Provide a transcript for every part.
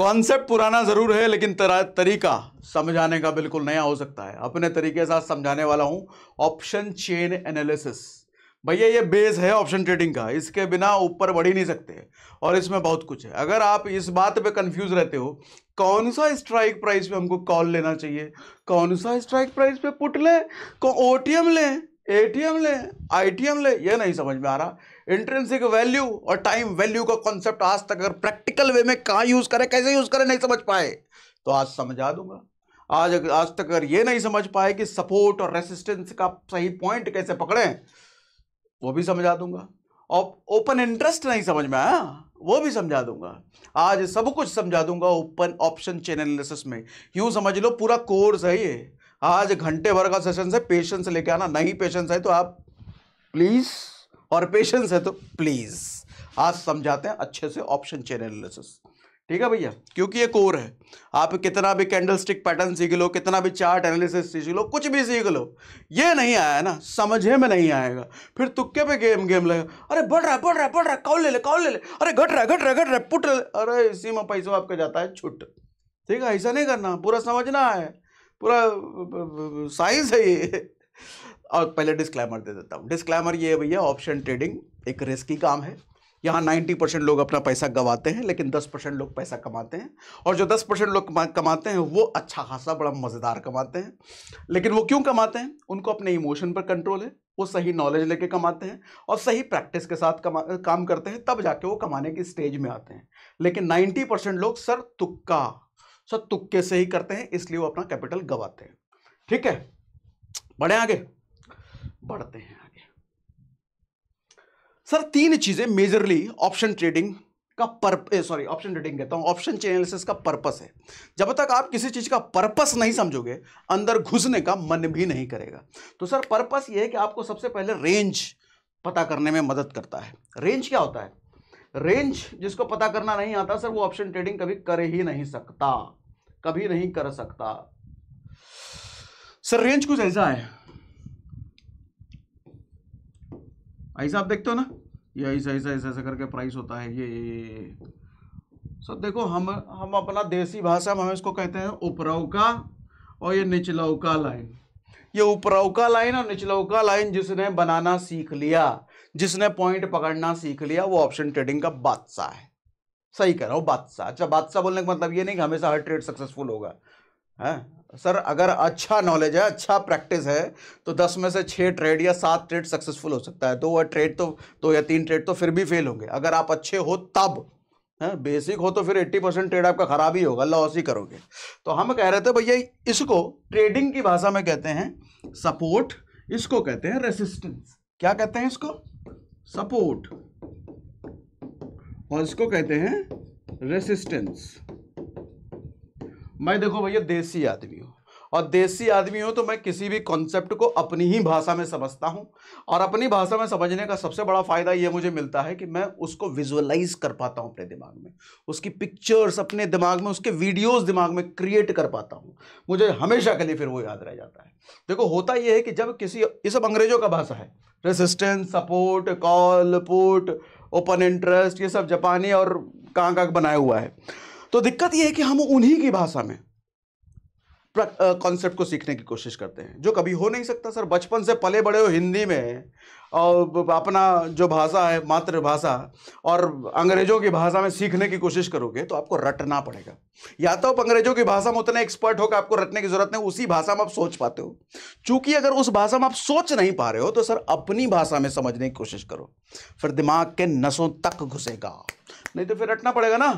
Concept पुराना ज़रूर है लेकिन तरीका समझाने का बिल्कुल नया हो सकता है अपने तरीके साथ समझाने वाला हूँ ऑप्शन चेन एनालिसिस भैया ये बेस है ऑप्शन ट्रेडिंग का इसके बिना ऊपर बढ़ ही नहीं सकते और इसमें बहुत कुछ है अगर आप इस बात पे कंफ्यूज रहते हो कौन सा स्ट्राइक प्राइस पे हमको कॉल लेना चाहिए कौन सा स्ट्राइक प्राइस पे पुट लें ओ टी एम लें एटीएम लें आईटीएम ले यह नहीं समझ में आ रहा इंट्रेंसिक वैल्यू और टाइम वैल्यू का कॉन्सेप्ट आज तक अगर प्रैक्टिकल वे में कहाँ यूज़ करें कैसे यूज़ करें नहीं समझ पाए तो आज समझा दूंगा आज आज तक अगर ये नहीं समझ पाए कि सपोर्ट और रेसिस्टेंस का सही पॉइंट कैसे पकड़ें वो भी समझा दूंगा और ओपन इंटरेस्ट नहीं समझ में आया वो भी समझा दूंगा आज सब कुछ समझा दूंगा ओपन ऑप्शन चैनल एनालिसिस में यूं समझ लो पूरा कोर्स है ये आज घंटे भर का सेशन से पेशेंस लेके आना नहीं पेशेंस है तो आप प्लीज़ और पेशेंस है तो प्लीज़ आज समझाते हैं अच्छे से ऑप्शन चेन एनालिसिस ठीक है भैया क्योंकि ये कोर है आप कितना भी कैंडलस्टिक पैटर्न सीख लो कितना भी चार्ट एनालिसिस सीख लो कुछ भी सीख लो ये नहीं आया ना समझे में नहीं आएगा फिर तुक्के पे गेम गेम लगेगा अरे बढ़ रहा है बढ़ रहा है बढ़ रहा है कौन ले ले कौन ले ले अरे घट रहा है घट रहा है घट रहा है पुट अरे इसी में पैसों आपका जाता है छुट ठीक है ऐसा नहीं करना पूरा समझना है पूरा साइंस है ये और पहले डिस्क्लेमर दे देता हूँ डिस्क्लेमर ये है भैया ऑप्शन ट्रेडिंग एक रिस्की काम है यहाँ 90 परसेंट लोग अपना पैसा गवाते हैं लेकिन 10 परसेंट लोग पैसा कमाते हैं और जो 10 परसेंट लोग कमाते हैं वो अच्छा खासा बड़ा मज़ेदार कमाते हैं लेकिन वो क्यों कमाते हैं उनको अपने इमोशन पर कंट्रोल है वो सही नॉलेज लेके कमाते हैं और सही प्रैक्टिस के साथ कमा काम करते हैं तब जाके वो कमाने की स्टेज में आते हैं लेकिन नाइन्टी लोग सर तुक्का सब तुक्के से ही करते हैं इसलिए वो अपना कैपिटल गवाते हैं ठीक है बढ़े आगे बढ़ते हैं आगे सर तीन चीजें मेजरली ऑप्शन ट्रेडिंग का पर्पस सॉरी ऑप्शन ट्रेडिंग कहता हूं ऑप्शन एनालिसिस का पर्पस है जब तक आप किसी चीज का पर्पस नहीं समझोगे अंदर घुसने का मन भी नहीं करेगा तो सर पर्पस ये है कि आपको सबसे पहले रेंज पता करने में मदद करता है रेंज क्या होता है रेंज जिसको पता करना नहीं आता सर वो ऑप्शन ट्रेडिंग कभी कर ही नहीं सकता कभी नहीं कर सकता सर रेंज कुछ ऐसा है ऐसा आप देखते हो ना ये ऐसा ऐसा ऐसा ऐसा करके प्राइस होता है ये सर देखो हम हम अपना देसी भाषा में हम इसको कहते हैं उपरौका और ये निचलौका लाइन ये उपरौका लाइन और निचलौका लाइन जिसने बनाना सीख लिया जिसने पॉइंट पकड़ना सीख लिया वो ऑप्शन ट्रेडिंग का बादशाह है सही कह रहा हूँ बादशाह अच्छा बादशाह बोलने का मतलब ये नहीं कि हमेशा हर ट्रेड सक्सेसफुल होगा है सर अगर अच्छा नॉलेज है अच्छा प्रैक्टिस है तो दस में से छः ट्रेड या सात ट्रेड सक्सेसफुल हो सकता है दो या ट्रेड तो दो या तीन ट्रेड तो फिर भी फेल होंगे अगर आप अच्छे हो तब है बेसिक हो तो फिर एट्टी परसेंट ट्रेड आपका ख़राब ही होगा लॉस ही करोगे तो हम कह रहे थे भैया इसको ट्रेडिंग की भाषा में कहते हैं सपोर्ट इसको कहते हैं रेसिस्टेंस क्या कहते हैं इसको सपोर्ट और इसको कहते हैं रेसिस्टेंस मैं देखो भैया देसी आदमी हूं और देसी आदमी हूँ तो मैं किसी भी कॉन्सेप्ट को अपनी ही भाषा में समझता हूं और अपनी भाषा में समझने का सबसे बड़ा फ़ायदा यह मुझे मिलता है कि मैं उसको विजुअलाइज कर पाता हूं अपने दिमाग में उसकी पिक्चर्स अपने दिमाग में उसके वीडियोस दिमाग में क्रिएट कर पाता हूं मुझे हमेशा के लिए फिर वो याद रह जाता है देखो होता यह है कि जब किसी ये सब अंग्रेजों का भाषा है resistance support call put open interest ये सब जापानी और कहाँ कहाँ बनाया हुआ है तो दिक्कत ये है कि हम उन्हीं की भाषा में कॉन्सेप्ट को सीखने की कोशिश करते हैं जो कभी हो नहीं सकता सर बचपन से पले बड़े हो हिंदी में और अपना जो भाषा है मातृभाषा और अंग्रेज़ों की भाषा में सीखने की कोशिश करोगे तो आपको रटना पड़ेगा या तो आप अंग्रेज़ों की भाषा में उतने एक्सपर्ट हो कि आपको रटने की ज़रूरत नहीं उसी भाषा में आप सोच पाते हो चूंकि अगर उस भाषा में आप सोच नहीं पा रहे हो तो सर अपनी भाषा में समझने की कोशिश करो फिर दिमाग के नसों तक घुसेगा नहीं तो फिर रटना पड़ेगा ना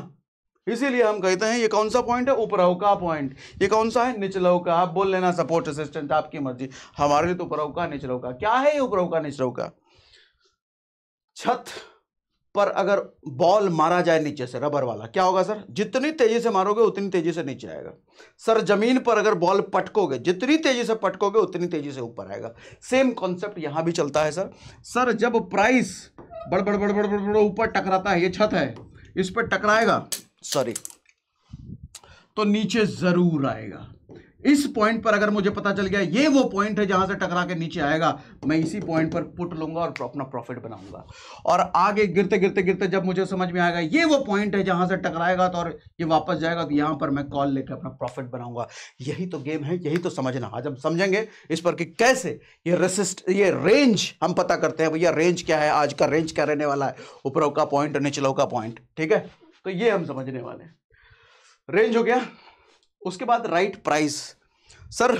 इसीलिए हम कहते हैं ये कौन सा पॉइंट है का पॉइंट ये कौन सा है का आप बोल लेना सपोर्ट असिस्टेंट आपकी मर्जी हमारे लिए तो निचलव का क्या है ये निचलव का छत पर अगर बॉल मारा जाए नीचे से रबर वाला क्या होगा सर जितनी तेजी से मारोगे उतनी तेजी से नीचे आएगा सर जमीन पर अगर बॉल पटकोगे जितनी तेजी से पटकोगे उतनी तेजी से ऊपर आएगा सेम कॉन्सेप्ट यहां भी चलता है सर सर जब प्राइस बड़ बड़ बड़ बड़ बड़ बड़ ऊपर टकराता है ये छत है इस पर टकराएगा सॉरी तो नीचे जरूर आएगा इस पॉइंट पर अगर मुझे पता चल गया ये वो पॉइंट है जहां से टकरा के नीचे आएगा मैं इसी पॉइंट पर पुट लूंगा और अपना प्रॉफिट बनाऊंगा और आगे गिरते गिरते गिरते जब मुझे समझ में आएगा ये वो पॉइंट है जहां से टकराएगा तो और ये वापस जाएगा तो यहां पर मैं कॉल लेकर अपना प्रॉफिट बनाऊंगा यही तो गेम है यही तो समझना आज हम समझेंगे इस पर कि कैसे ये रेसिस्ट ये रेंज हम पता करते हैं भैया रेंज क्या है आज का रेंज क्या रहने वाला है ऊपरों का पॉइंट और निचलों का पॉइंट ठीक है तो ये हम समझने वाले हैं रेंज हो गया उसके बाद right price sir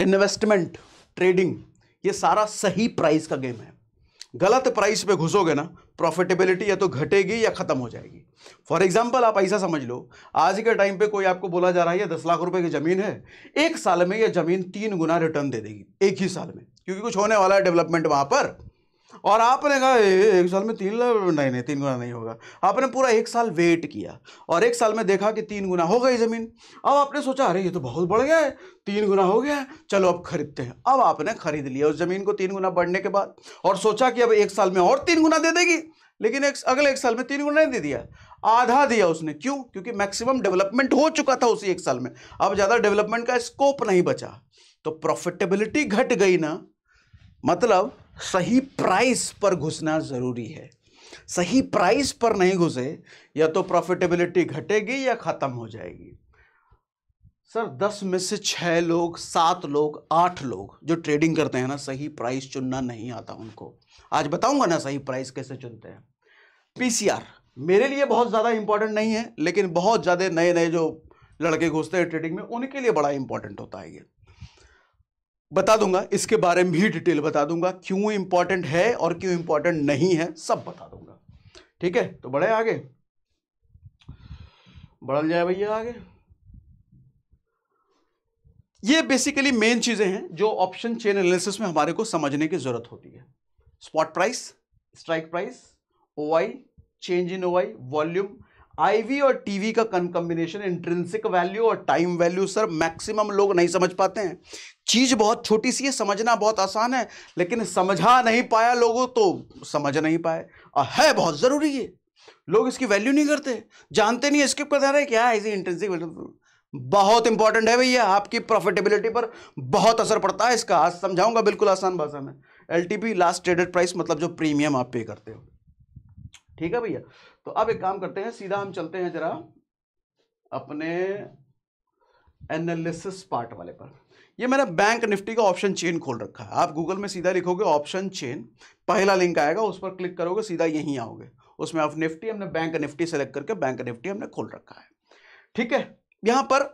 investment trading ये सारा सही प्राइस का गेम है गलत प्राइस पे घुसोगे ना प्रॉफिटेबिलिटी या तो घटेगी या ख़त्म हो जाएगी फॉर एग्जाम्पल आप ऐसा समझ लो आज के टाइम पे कोई आपको बोला जा रहा है ये दस लाख रुपए की ज़मीन है एक साल में ये ज़मीन तीन गुना रिटर्न दे देगी एक ही साल में क्योंकि कुछ होने वाला है डेवलपमेंट वहां पर और आपने कहा एक साल में तीन नहीं नहीं तीन गुना नहीं होगा आपने पूरा एक साल वेट किया और एक साल में देखा कि तीन गुना हो गई ज़मीन अब आपने सोचा अरे ये तो बहुत बढ़ गया है तीन गुना हो गया है चलो अब खरीदते हैं अब आपने खरीद लिया उस ज़मीन को तीन गुना बढ़ने के बाद और सोचा कि अब एक साल में और तीन गुना दे देगी लेकिन एक अगले एक साल में तीन गुना नहीं दे दिया आधा दिया उसने क्यों क्योंकि मैक्सिमम डेवलपमेंट हो चुका था उसी एक साल में अब ज़्यादा डेवलपमेंट का स्कोप नहीं बचा तो प्रॉफिटेबिलिटी घट गई ना मतलब सही प्राइस पर घुसना ज़रूरी है सही प्राइस पर नहीं घुसे या तो प्रॉफिटेबिलिटी घटेगी या ख़त्म हो जाएगी सर दस में से छः लोग सात लोग आठ लोग जो ट्रेडिंग करते हैं ना सही प्राइस चुनना नहीं आता उनको आज बताऊंगा ना सही प्राइस कैसे चुनते हैं पीसीआर मेरे लिए बहुत ज़्यादा इंपॉर्टेंट नहीं है लेकिन बहुत ज़्यादा नए नए जो लड़के घुसते हैं ट्रेडिंग में उनके लिए बड़ा इंपॉर्टेंट होता है ये बता दूंगा इसके बारे में भी डिटेल बता दूंगा क्यों इंपॉर्टेंट है और क्यों इंपॉर्टेंट नहीं है सब बता दूंगा ठीक है तो बढ़े आगे बढ़ल जाए भैया आगे ये बेसिकली मेन चीजें हैं जो ऑप्शन चेन एनालिसिस में हमारे को समझने की जरूरत होती है spot price strike price O change in O volume IV और टीवी का कंकम्बिनेशन इंट्रेंसिक वैल्यू और टाइम वैल्यू सर मैक्सिमम लोग नहीं समझ पाते हैं चीज़ बहुत छोटी सी है समझना बहुत आसान है लेकिन समझा नहीं पाया लोगों तो समझ नहीं पाए और है बहुत ज़रूरी है लोग इसकी वैल्यू नहीं करते जानते नहीं स्किप कर रहे क्या है इंट्रेंसिक वैल्यू बहुत इंपॉर्टेंट है भैया आपकी प्रॉफिटेबिलिटी पर बहुत असर पड़ता है इसका आज समझाऊंगा बिल्कुल आसान भाषा में एल लास्ट ट्रेडेड प्राइस मतलब जो प्रीमियम आप पे करते हो ठीक है भैया तो अब एक काम करते हैं सीधा हम चलते हैं जरा अपने एनालिसिस पार्ट वाले पर ये मैंने बैंक निफ्टी का ऑप्शन चेन खोल रखा है आप गूगल में सीधा लिखोगे ऑप्शन चेन पहला लिंक आएगा उस पर क्लिक करोगे सीधा यहीं आओगे उसमें आप निफ्टी हमने बैंक निफ्टी सेलेक्ट करके बैंक निफ्टी हमने खोल रखा है ठीक है यहां पर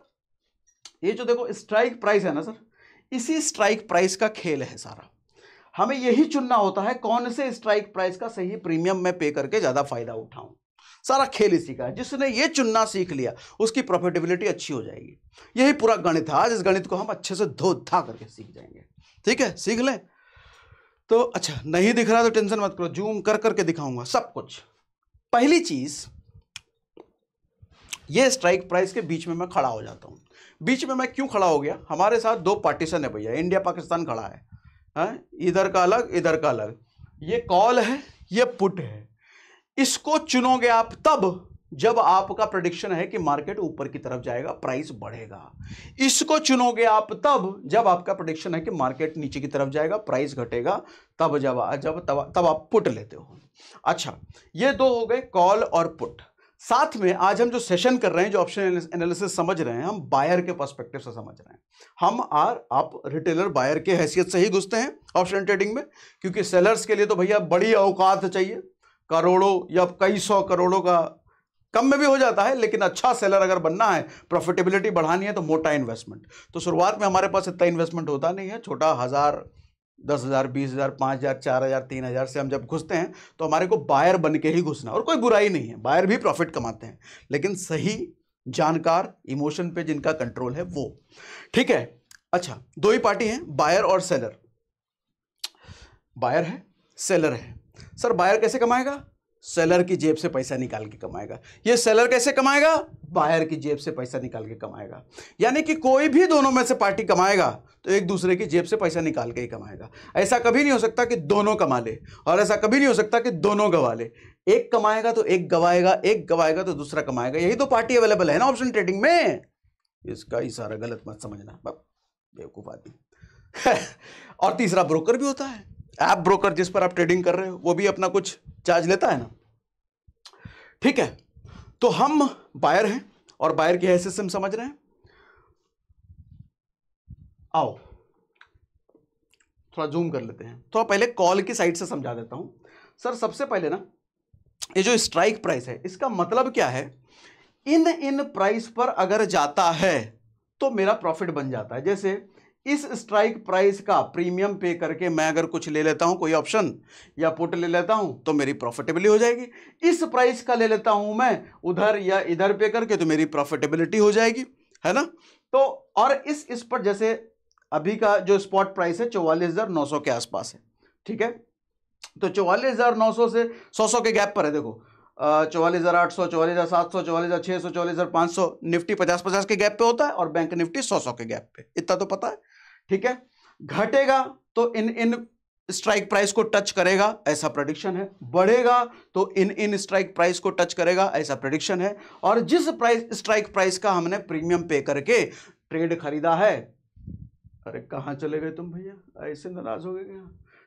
ये जो देखो स्ट्राइक प्राइस है ना सर इसी स्ट्राइक प्राइस का खेल है सारा हमें यही चुनना होता है कौन से स्ट्राइक प्राइस का सही प्रीमियम में पे करके ज़्यादा फायदा उठाऊं सारा खेल इसी का है जिसने ये चुनना सीख लिया उसकी प्रॉफिटेबिलिटी अच्छी हो जाएगी यही पूरा गणित है आज इस गणित को हम अच्छे से धो धा करके सीख जाएंगे ठीक है सीख लें तो अच्छा नहीं दिख रहा तो टेंशन मत करो जूम कर करके दिखाऊंगा सब कुछ पहली चीज़ ये स्ट्राइक प्राइस के बीच में मैं खड़ा हो जाता हूँ बीच में मैं क्यों खड़ा हो गया हमारे साथ दो पार्टीशन है भैया इंडिया पाकिस्तान खड़ा है हाँ? इधर का अलग इधर का अलग ये कॉल है ये पुट है इसको चुनोगे आप तब जब आपका प्रडिक्शन है कि मार्केट ऊपर की तरफ जाएगा प्राइस बढ़ेगा इसको चुनोगे आप तब जब आपका प्रडिक्शन है कि मार्केट नीचे की तरफ जाएगा प्राइस घटेगा तब जब जब तब तब आप पुट लेते हो अच्छा ये दो हो गए कॉल और पुट साथ में आज हम जो सेशन कर रहे हैं जो ऑप्शन एनालिसिस समझ रहे हैं हम बायर के पर्सपेक्टिव से समझ रहे हैं हम आर आप रिटेलर बायर के हैसियत से ही घुसते हैं ऑप्शन ट्रेडिंग में क्योंकि सेलर्स के लिए तो भैया बड़ी औकात चाहिए करोड़ों या कई सौ करोड़ों का कम में भी हो जाता है लेकिन अच्छा सेलर अगर बनना है प्रॉफिटेबिलिटी बढ़ानी है तो मोटा इन्वेस्टमेंट तो शुरुआत में हमारे पास इतना इन्वेस्टमेंट होता नहीं है छोटा हज़ार दस हज़ार बीस हज़ार पाँच हज़ार चार हज़ार तीन हज़ार से हम जब घुसते हैं तो हमारे को बायर बन के ही घुसना और कोई बुराई नहीं है बायर भी प्रॉफिट कमाते हैं लेकिन सही जानकार इमोशन पे जिनका कंट्रोल है वो ठीक है अच्छा दो ही पार्टी हैं बायर और सेलर बायर है सेलर है सर बायर कैसे कमाएगा सेलर की जेब से पैसा निकाल के कमाएगा ये सेलर कैसे कमाएगा बायर की जेब से पैसा निकाल के कमाएगा यानी कि कोई भी दोनों में से पार्टी कमाएगा तो एक दूसरे की जेब से पैसा निकाल के ही कमाएगा ऐसा कभी नहीं हो सकता कि दोनों कमा ले और ऐसा कभी नहीं हो सकता कि दोनों गवा ले एक कमाएगा तो एक गवाएगा एक गवाएगा तो दूसरा कमाएगा यही तो पार्टी अवेलेबल है ना ऑप्शन ट्रेडिंग में इसका इशारा गलत मत समझना बेवकूफ आदमी और तीसरा ब्रोकर भी होता है ऐप ब्रोकर जिस पर आप ट्रेडिंग कर रहे हो वो भी अपना कुछ चार्ज लेता है ना ठीक है तो हम बायर हैं और बायर की हैसियत हम समझ रहे हैं आओ थोड़ा जूम कर लेते हैं थोड़ा पहले कॉल की साइड से समझा देता हूं सर सबसे पहले ना ये जो स्ट्राइक प्राइस है इसका मतलब क्या है इन इन प्राइस पर अगर जाता है तो मेरा प्रॉफिट बन जाता है जैसे इस स्ट्राइक प्राइस का प्रीमियम पे करके मैं अगर कुछ ले लेता हूं कोई ऑप्शन या पुट ले लेता हूं तो मेरी प्रॉफिटेबिलिटी हो जाएगी इस प्राइस का ले लेता हूं मैं उधर या इधर पे करके तो मेरी प्रॉफिटेबिलिटी हो जाएगी है ना तो और इस इस पर जैसे अभी का जो स्पॉट प्राइस है चौवालीस के आसपास है ठीक है तो चौवालीस से सौ सौ के गैप पर है देखो चौवालीस हज़ार आठ सौ चौवालीस हज़ार सात सौ चौवालीस हज़ार छः सौ चौवालीस हज़ार पाँच सौ निफ्टी पचास पचास के गैप पे होता है और बैंक निफ्टी सौ सौ के गैप पे इतना तो पता है ठीक है घटेगा तो इन इन स्ट्राइक प्राइस को टच करेगा ऐसा प्रडिक्शन है बढ़ेगा तो इन इन स्ट्राइक प्राइस को टच करेगा ऐसा प्रडिक्शन है और जिस प्राइस स्ट्राइक प्राइस का हमने प्रीमियम पे करके ट्रेड खरीदा है अरे कहां चले गए तुम भैया ऐसे नाराज हो गए क्या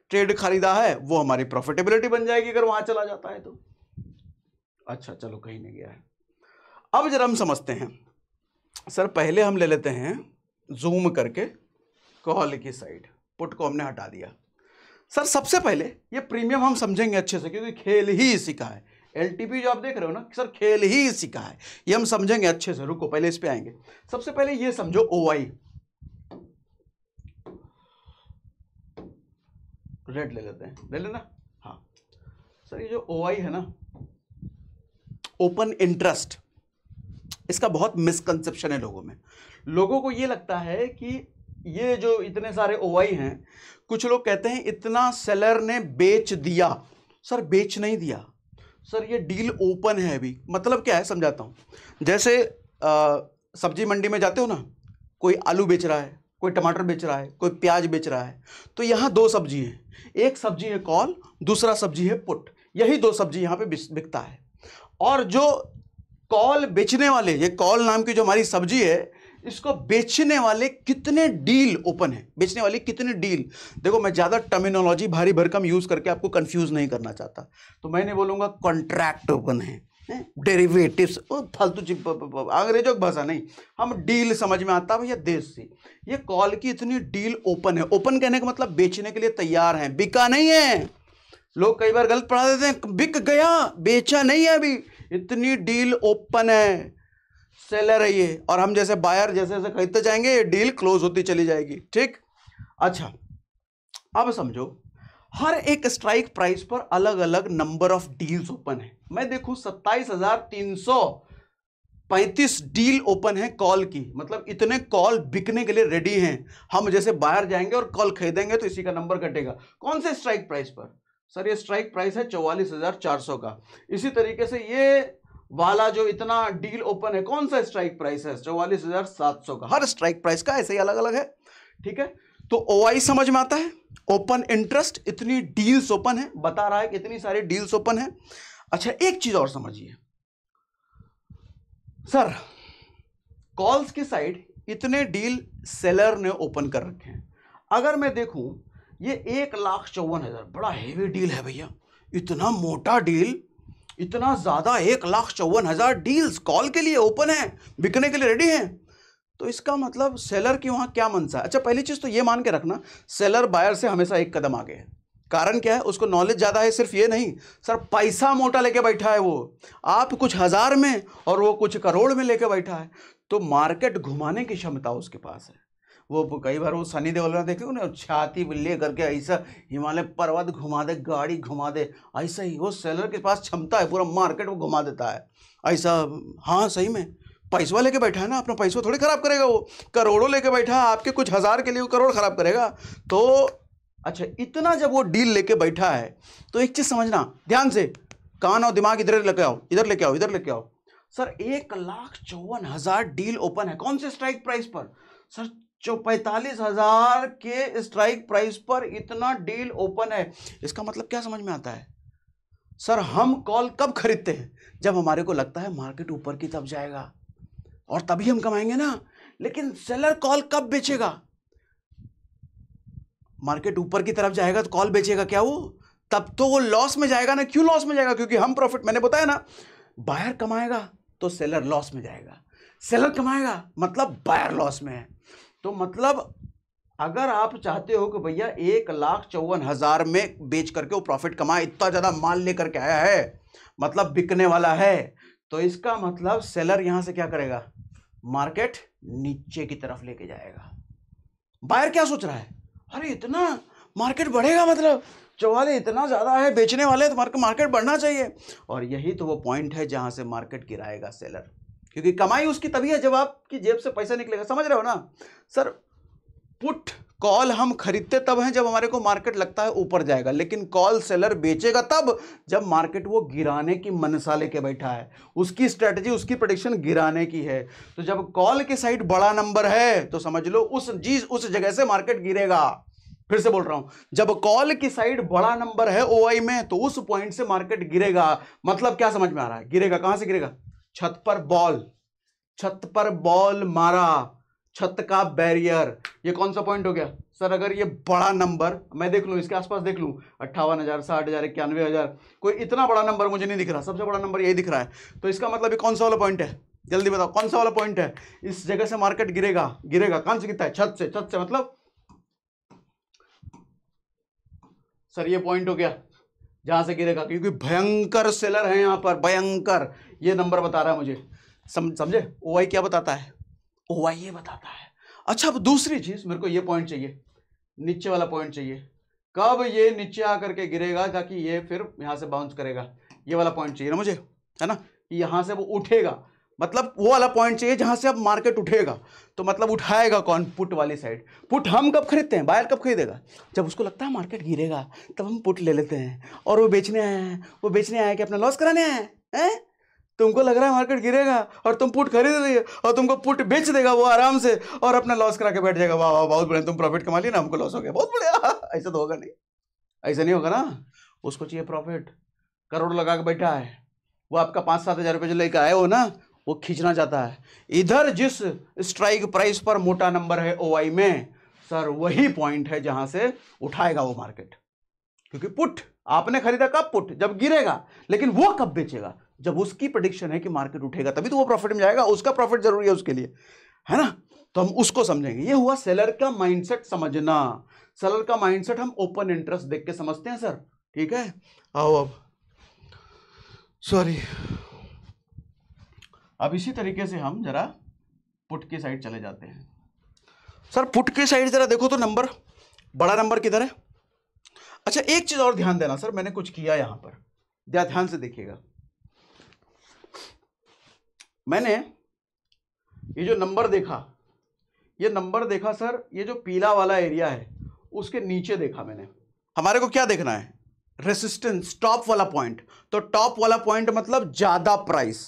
ट्रेड खरीदा है वो हमारी प्रॉफिटेबिलिटी बन जाएगी अगर वहां चला जाता है तो अच्छा चलो कहीं नहीं गया है अब जरा हम समझते हैं सर पहले हम ले लेते हैं जूम करके कॉल की साइड पुट को हमने हटा दिया सर सबसे पहले ये प्रीमियम हम समझेंगे अच्छे से क्योंकि खेल ही इसी का है एल जो आप देख रहे हो ना सर खेल ही इसी का है ये हम समझेंगे अच्छे से रुको पहले इस पे आएंगे सबसे पहले ये समझो ओ आई रेड ले लेते हैं ले लेना हाँ सर ये जो ओ है ना ओपन इंटरेस्ट इसका बहुत मिसकंसेप्शन है लोगों में लोगों को ये लगता है कि ये जो इतने सारे ओवाई हैं कुछ लोग कहते हैं इतना सेलर ने बेच दिया सर बेच नहीं दिया सर ये डील ओपन है अभी मतलब क्या है समझाता हूँ जैसे सब्जी मंडी में जाते हो ना कोई आलू बेच रहा है कोई टमाटर बेच रहा है कोई प्याज बेच रहा है तो यहाँ दो सब्जी हैं एक सब्जी है कॉल दूसरा सब्जी है पुट यही दो सब्जी यहाँ पे बिकता है और जो कॉल बेचने वाले ये कॉल नाम की जो हमारी सब्जी है इसको बेचने वाले कितने डील ओपन है बेचने वाले कितने डील देखो मैं ज़्यादा टर्मिनोलॉजी भारी भरकम यूज़ करके आपको कंफ्यूज नहीं करना चाहता तो मैंने बोलूंगा कॉन्ट्रैक्ट ओपन है डेरिवेटिव फालतू अंग्रेजों की भाषा नहीं हम डील समझ में आता भैया देश से ये कॉल की इतनी डील ओपन है ओपन कहने का मतलब बेचने के लिए तैयार हैं बिका नहीं है लोग कई बार गलत पढ़ा देते हैं बिक गया बेचा नहीं है अभी इतनी डील ओपन है सेलर है ये और हम जैसे बायर जैसे जैसे खरीदते जाएंगे ये डील क्लोज होती चली जाएगी ठीक अच्छा अब समझो हर एक स्ट्राइक प्राइस पर अलग अलग नंबर ऑफ डील्स ओपन है मैं देखूं सत्ताईस हजार तीन सौ पैंतीस डील ओपन है कॉल की मतलब इतने कॉल बिकने के लिए रेडी हैं हम जैसे बाहर जाएंगे और कॉल खरीदेंगे तो इसी का नंबर कटेगा कौन से स्ट्राइक प्राइस पर सर ये स्ट्राइक प्राइस है चौवालीस हजार चार सौ का इसी तरीके से ये वाला जो इतना डील ओपन है कौन सा स्ट्राइक प्राइस है चौवालीस हजार सात सौ का हर स्ट्राइक प्राइस का ऐसे ही अलग अलग है ठीक है तो ओ समझ में आता है ओपन इंटरेस्ट इतनी डील्स ओपन है बता रहा है कि इतनी सारी डील्स ओपन है अच्छा एक चीज और समझिए सर कॉल्स की साइड इतने डील सेलर ने ओपन कर रखे हैं अगर मैं देखूं ये एक लाख चौवन हज़ार बड़ा हेवी डील है भैया इतना मोटा डील इतना ज़्यादा एक लाख चौवन हज़ार डील्स कॉल के लिए ओपन है बिकने के लिए रेडी हैं तो इसका मतलब सेलर की वहाँ क्या मनसा है अच्छा पहली चीज़ तो ये मान के रखना सेलर बायर से हमेशा एक कदम आगे है कारण क्या है उसको नॉलेज ज़्यादा है सिर्फ ये नहीं सर पैसा मोटा लेके बैठा है वो आप कुछ हज़ार में और वो कुछ करोड़ में लेके बैठा है तो मार्केट घुमाने की क्षमता उसके पास है वो कई बार वो सनी देवल में देखे ना छाती बिल्ली करके ऐसा हिमालय पर्वत घुमा दे गाड़ी घुमा दे ऐसा ही वो सेलर के पास क्षमता है पूरा मार्केट वो घुमा देता है ऐसा हाँ सही में पैसवा लेके बैठा है ना अपना पैसवा थोड़ी ख़राब करेगा वो करोड़ों लेके बैठा है आपके कुछ हज़ार के लिए वो करोड़ ख़राब करेगा तो अच्छा इतना जब वो डील लेके बैठा है तो एक चीज़ समझना ध्यान से कान और दिमाग इधर लेके आओ इधर लेके आओ इधर लेके आओ सर एक लाख चौवन हज़ार डील ओपन है कौन से स्ट्राइक प्राइस पर सर जो पैंतालीस हजार के स्ट्राइक प्राइस पर इतना डील ओपन है इसका मतलब क्या समझ में आता है सर हम कॉल कब खरीदते हैं जब हमारे को लगता है मार्केट ऊपर की तरफ जाएगा और तभी हम कमाएंगे ना लेकिन सेलर कॉल कब बेचेगा मार्केट ऊपर की तरफ जाएगा तो कॉल बेचेगा क्या वो तब तो वो लॉस में जाएगा ना क्यों लॉस में जाएगा क्योंकि हम प्रॉफिट मैंने बताया ना बायर कमाएगा तो सेलर लॉस में जाएगा सेलर कमाएगा मतलब बायर लॉस में है तो मतलब अगर आप चाहते हो कि भैया एक लाख चौवन हज़ार में बेच करके वो प्रॉफिट कमाए इतना ज़्यादा माल लेकर के आया है मतलब बिकने वाला है तो इसका मतलब सेलर यहां से क्या करेगा मार्केट नीचे की तरफ लेके जाएगा बायर क्या सोच रहा है अरे इतना मार्केट बढ़ेगा मतलब चौवाले इतना ज़्यादा है बेचने वाले तो मार्केट बढ़ना चाहिए और यही तो वो पॉइंट है जहां से मार्केट गिराएगा सेलर क्योंकि कमाई उसकी तभी है जब आपकी जेब से पैसा निकलेगा समझ रहे हो ना सर पुट कॉल हम खरीदते तब हैं जब हमारे को मार्केट लगता है ऊपर जाएगा लेकिन कॉल सेलर बेचेगा तब जब मार्केट वो गिराने की मनसा लेके बैठा है उसकी स्ट्रेटजी उसकी प्रोडिक्शन गिराने की है तो जब कॉल के साइड बड़ा नंबर है तो समझ लो उस चीज उस जगह से मार्केट गिरेगा फिर से बोल रहा हूं जब कॉल की साइड बड़ा नंबर है ओ में तो उस पॉइंट से मार्केट गिरेगा मतलब क्या समझ में आ रहा है गिरेगा कहां से गिरेगा छत पर बॉल छत पर बॉल मारा छत का बैरियर ये कौन सा पॉइंट हो गया सर अगर ये बड़ा नंबर मैं देख लूँ इसके आसपास देख लूँ अट्ठावन हज़ार साठ हज़ार इक्यानवे हज़ार कोई इतना बड़ा नंबर मुझे नहीं दिख रहा सबसे बड़ा नंबर यही दिख रहा है तो इसका मतलब ये कौन सा वाला पॉइंट है जल्दी बताओ कौन सा वाला पॉइंट है इस जगह से मार्केट गिरेगा गिरेगा कौन से गिरता है छत से छत से मतलब सर ये पॉइंट हो गया जहाँ से गिरेगा क्योंकि भयंकर सेलर है यहाँ पर भयंकर ये नंबर बता रहा है मुझे समझे ओ क्या बताता है ओ ये बताता है अच्छा अब दूसरी चीज़ मेरे को ये पॉइंट चाहिए नीचे वाला पॉइंट चाहिए कब ये नीचे आकर के गिरेगा ताकि ये फिर यहाँ से बाउंस करेगा ये वाला पॉइंट चाहिए ना मुझे है ना यहाँ से वो उठेगा मतलब वो वाला पॉइंट चाहिए जहाँ से अब मार्केट उठेगा तो मतलब उठाएगा कौन पुट वाली साइड पुट हम कब खरीदते हैं बायर कब खरीदेगा जब उसको लगता है मार्केट गिरेगा तब हम पुट ले लेते हैं और वो बेचने आए हैं वो बेचने आए कि अपना लॉस कराने आए हैं तुमको लग रहा है मार्केट गिरेगा और तुम पुट खरीद रही है और तुमको पुट बेच देगा वो आराम से और अपना लॉस करा के बैठ जाएगा वाह वाह बहुत बढ़िया तुम प्रॉफिट कमा लिया ना हमको लॉस हो गया बहुत बढ़िया ऐसा तो होगा नहीं ऐसा नहीं होगा ना उसको चाहिए प्रॉफिट करोड़ लगा के बैठा है वो आपका पाँच सात हज़ार रुपये जो लेकर आए हो ना वो खींचना चाहता है इधर जिस स्ट्राइक प्राइस पर मोटा नंबर है ओ में सर वही पॉइंट है जहाँ से उठाएगा वो मार्केट क्योंकि पुट आपने खरीदा कब पुट जब गिरेगा लेकिन वो कब बेचेगा जब उसकी प्रडिक्शन है कि मार्केट उठेगा तभी तो वो प्रॉफिट में जाएगा उसका प्रॉफिट जरूरी है उसके लिए है ना तो हम उसको समझेंगे ये हुआ सेलर का माइंडसेट समझना सेलर का माइंडसेट हम ओपन इंटरेस्ट देख के समझते हैं सर ठीक है आओ अब सॉरी अब इसी तरीके से हम जरा पुट की साइड चले जाते हैं सर पुट की साइड जरा देखो तो नंबर बड़ा नंबर किधर है अच्छा एक चीज और ध्यान देना सर मैंने कुछ किया यहां पर ध्यान से देखिएगा मैंने ये जो नंबर देखा ये नंबर देखा सर ये जो पीला वाला एरिया है उसके नीचे देखा मैंने हमारे को क्या देखना है रेसिस्टेंस टॉप वाला पॉइंट तो टॉप वाला पॉइंट मतलब ज्यादा प्राइस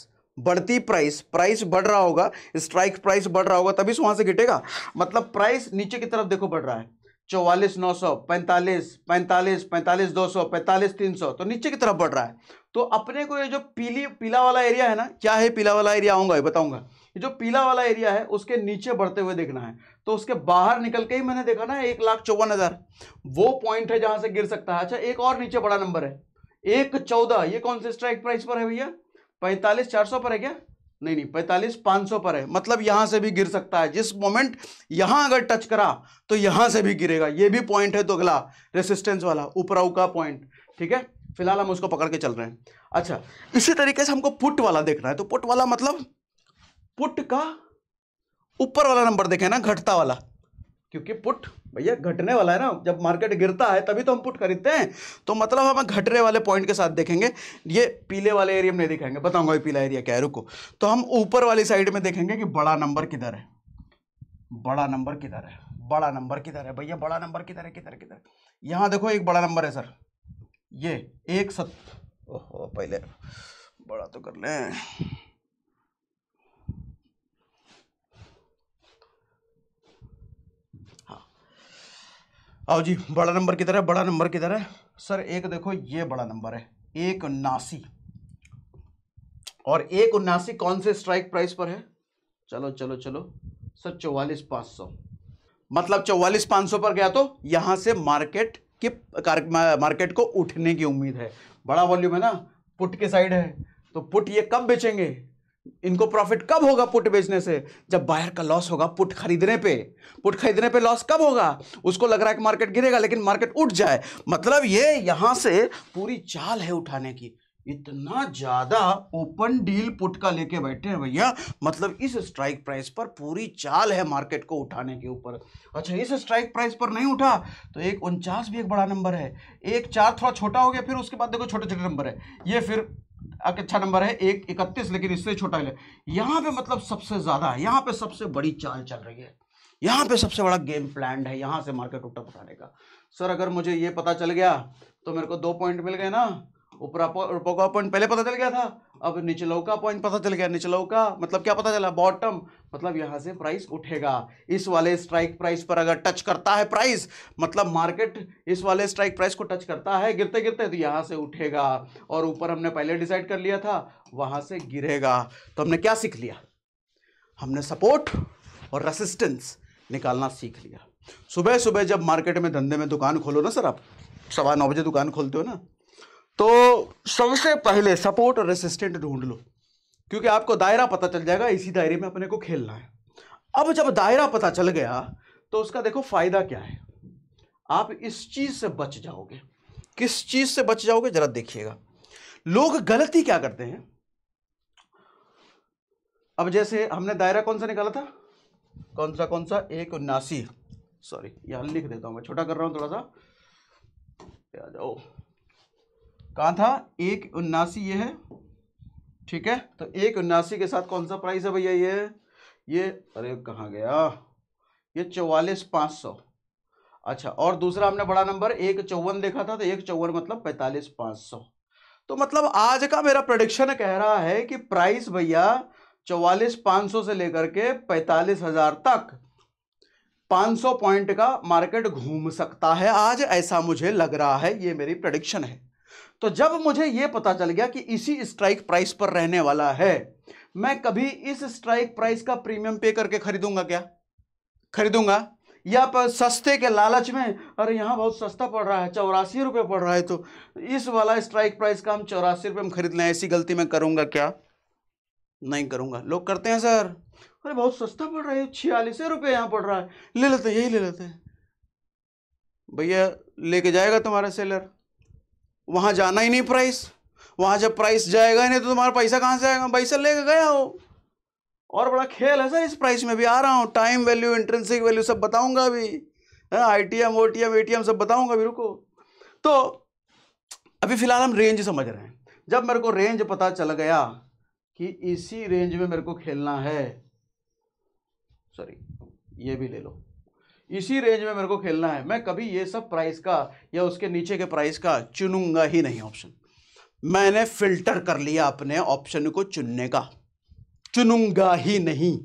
बढ़ती प्राइस प्राइस बढ़ रहा होगा स्ट्राइक प्राइस बढ़ रहा होगा तभी से तो वहां से घिटेगा मतलब प्राइस नीचे की तरफ देखो बढ़ रहा है चौवालीस नौ सौ पैंतालीस पैंतालीस पैंतालीस दो सौ पैंतालीस तीन सौ तो नीचे की तरफ बढ़ रहा है तो अपने को ये जो पीली पीला वाला एरिया है ना क्या है पीला वाला एरिया आऊंगा बताऊंगा ये जो पीला वाला एरिया है उसके नीचे बढ़ते हुए देखना है तो उसके बाहर निकल के ही मैंने देखा ना एक लाख चौवन हज़ार वो पॉइंट है जहां से गिर सकता है अच्छा एक और नीचे बड़ा नंबर है एक चौदह ये कौन से स्ट्राइक प्राइस पर है भैया पैंतालीस चार सौ पर है क्या नहीं नहीं पैंतालीस पाँच सौ पर है मतलब यहाँ से भी गिर सकता है जिस मोमेंट यहाँ अगर टच करा तो यहाँ से भी गिरेगा ये भी पॉइंट है तो अगला रेसिस्टेंस वाला उपराऊ का पॉइंट ठीक है फिलहाल हम उसको पकड़ के चल रहे हैं अच्छा इसी तरीके से हमको पुट वाला देखना है तो पुट वाला मतलब पुट का ऊपर वाला नंबर देखे ना घटता वाला क्योंकि पुट भैया घटने वाला है ना जब मार्केट गिरता है तभी तो हम पुट खरीदते हैं तो मतलब हम घटने वाले पॉइंट के साथ देखेंगे ये पीले वाले एरिया में नहीं दिखाएंगे बताऊंगा ये पीला एरिया क्या है रुको तो हम ऊपर वाली साइड में देखेंगे कि बड़ा नंबर किधर है बड़ा नंबर किधर है बड़ा नंबर किधर है भैया बड़ा नंबर किधर है किधर किधर यहाँ देखो एक बड़ा नंबर है सर ये एक सत ओहो पहले बड़ा तो कर लें आओ जी बड़ा नंबर किधर है बड़ा नंबर किधर है सर एक देखो ये बड़ा नंबर है एक उन्नासी और एक उन्नासी कौन से स्ट्राइक प्राइस पर है चलो चलो चलो सर चौवालीस पाँच सौ मतलब चौवालीस पाँच सौ पर गया तो यहाँ से मार्केट की मार्केट को उठने की उम्मीद है बड़ा वॉल्यूम है ना पुट के साइड है तो पुट ये कब बेचेंगे इनको प्रॉफिट कब होगा पुट बेचने से जब बायर का लॉस होगा पुट खरीदने पे पुट खरीदने पे लॉस कब होगा उसको लग रहा है कि मार्केट गिरेगा लेकिन मार्केट उठ जाए मतलब ये यहां से पूरी चाल है उठाने की इतना ज्यादा ओपन डील पुट का लेके बैठे हैं भैया मतलब इस स्ट्राइक प्राइस पर पूरी चाल है मार्केट को उठाने के ऊपर अच्छा इस स्ट्राइक प्राइस पर नहीं उठा तो एक उनचास भी एक बड़ा नंबर है एक चार थोड़ा छोटा हो गया फिर उसके बाद देखो छोटे छोटे नंबर है ये फिर अच्छा नंबर है एक इकतीस लेकिन इससे छोटा ले यहाँ पे मतलब सबसे ज़्यादा है यहाँ पे सबसे बड़ी चाल चल रही है यहाँ पे सबसे बड़ा गेम प्लान है यहाँ से मार्केट उठा उठाने का सर अगर मुझे ये पता चल गया तो मेरे को दो पॉइंट मिल गए ना ऊपर का पॉइंट पहले पता चल गया था अब निचलों का पॉइंट पता चल गया निचलों का मतलब क्या पता चला बॉटम मतलब यहाँ से प्राइस उठेगा इस वाले स्ट्राइक प्राइस पर अगर टच करता है प्राइस मतलब मार्केट इस वाले स्ट्राइक प्राइस को टच करता है गिरते गिरते तो यहाँ से उठेगा और ऊपर हमने पहले डिसाइड कर लिया था वहाँ से गिरेगा तो हमने क्या सीख लिया हमने सपोर्ट और रेसिस्टेंस निकालना सीख लिया सुबह सुबह जब मार्केट में धंधे में दुकान खोलो ना सर आप सवा नौ बजे दुकान खोलते हो ना तो सबसे पहले सपोर्ट और रेसिस्टेंट ढूंढ लो क्योंकि आपको दायरा पता चल जाएगा इसी दायरे में अपने को खेलना है अब जब दायरा पता चल गया तो उसका देखो फायदा क्या है आप इस चीज से बच जाओगे किस चीज से बच जाओगे जरा देखिएगा लोग गलती क्या करते हैं अब जैसे हमने दायरा कौन सा निकाला था कौन सा कौन सा एक उन्नासी सॉरी यहां लिख देता हूं मैं छोटा कर रहा हूं थोड़ा सा आ जाओ कहा था एक उन्नासी ये है ठीक है तो एक उन्नासी के साथ कौन सा प्राइस है भैया ये ये अरे कहाँ गया ये चौवालीस पाँच सौ अच्छा और दूसरा हमने बड़ा नंबर एक चौवन देखा था तो एक चौवन मतलब पैंतालीस पाँच सौ तो मतलब आज का मेरा प्रोडिक्शन कह रहा है कि प्राइस भैया चौवालीस पाँच सौ से लेकर के पैंतालीस हजार तक पाँच सौ पॉइंट का मार्केट घूम सकता है आज ऐसा मुझे लग रहा है ये मेरी प्रडिक्शन है तो जब मुझे यह पता चल गया कि इसी स्ट्राइक प्राइस पर रहने वाला है मैं कभी इस स्ट्राइक प्राइस का प्रीमियम पे करके खरीदूंगा क्या खरीदूंगा या पर सस्ते के लालच में अरे यहाँ बहुत सस्ता पड़ रहा है चौरासी रुपये पड़ रहा है तो इस वाला स्ट्राइक प्राइस का हम चौरासी रुपये में खरीद लें ऐसी गलती मैं करूँगा क्या नहीं करूँगा लोग करते हैं सर अरे बहुत सस्ता पड़ रहा है छियालीस रुपये यहाँ पड़ रहा है ले लेते यही ले लेते भैया लेके जाएगा तुम्हारा सेलर वहाँ जाना ही नहीं प्राइस वहाँ जब प्राइस जाएगा ही नहीं तो तुम्हारा पैसा कहाँ से आएगा पैसा लेके गया हो और बड़ा खेल है सर इस प्राइस में भी आ रहा हूँ टाइम वैल्यू इंट्रेंसिक वैल्यू सब बताऊँगा अभी है I T M O T M A T M सब बताऊँगा अभी रुको तो अभी फ़िलहाल हम रेंज समझ रहे हैं जब मेरे को रेंज पता चल गया कि इसी रेंज में मेरे को खेलना है सॉरी ये भी ले लो इसी रेंज में मेरे को खेलना है मैं कभी ये सब प्राइस का या उसके नीचे के प्राइस का चुनूंगा ही नहीं ऑप्शन मैंने फिल्टर कर लिया अपने ऑप्शन को चुनने का चुनूंगा ही नहीं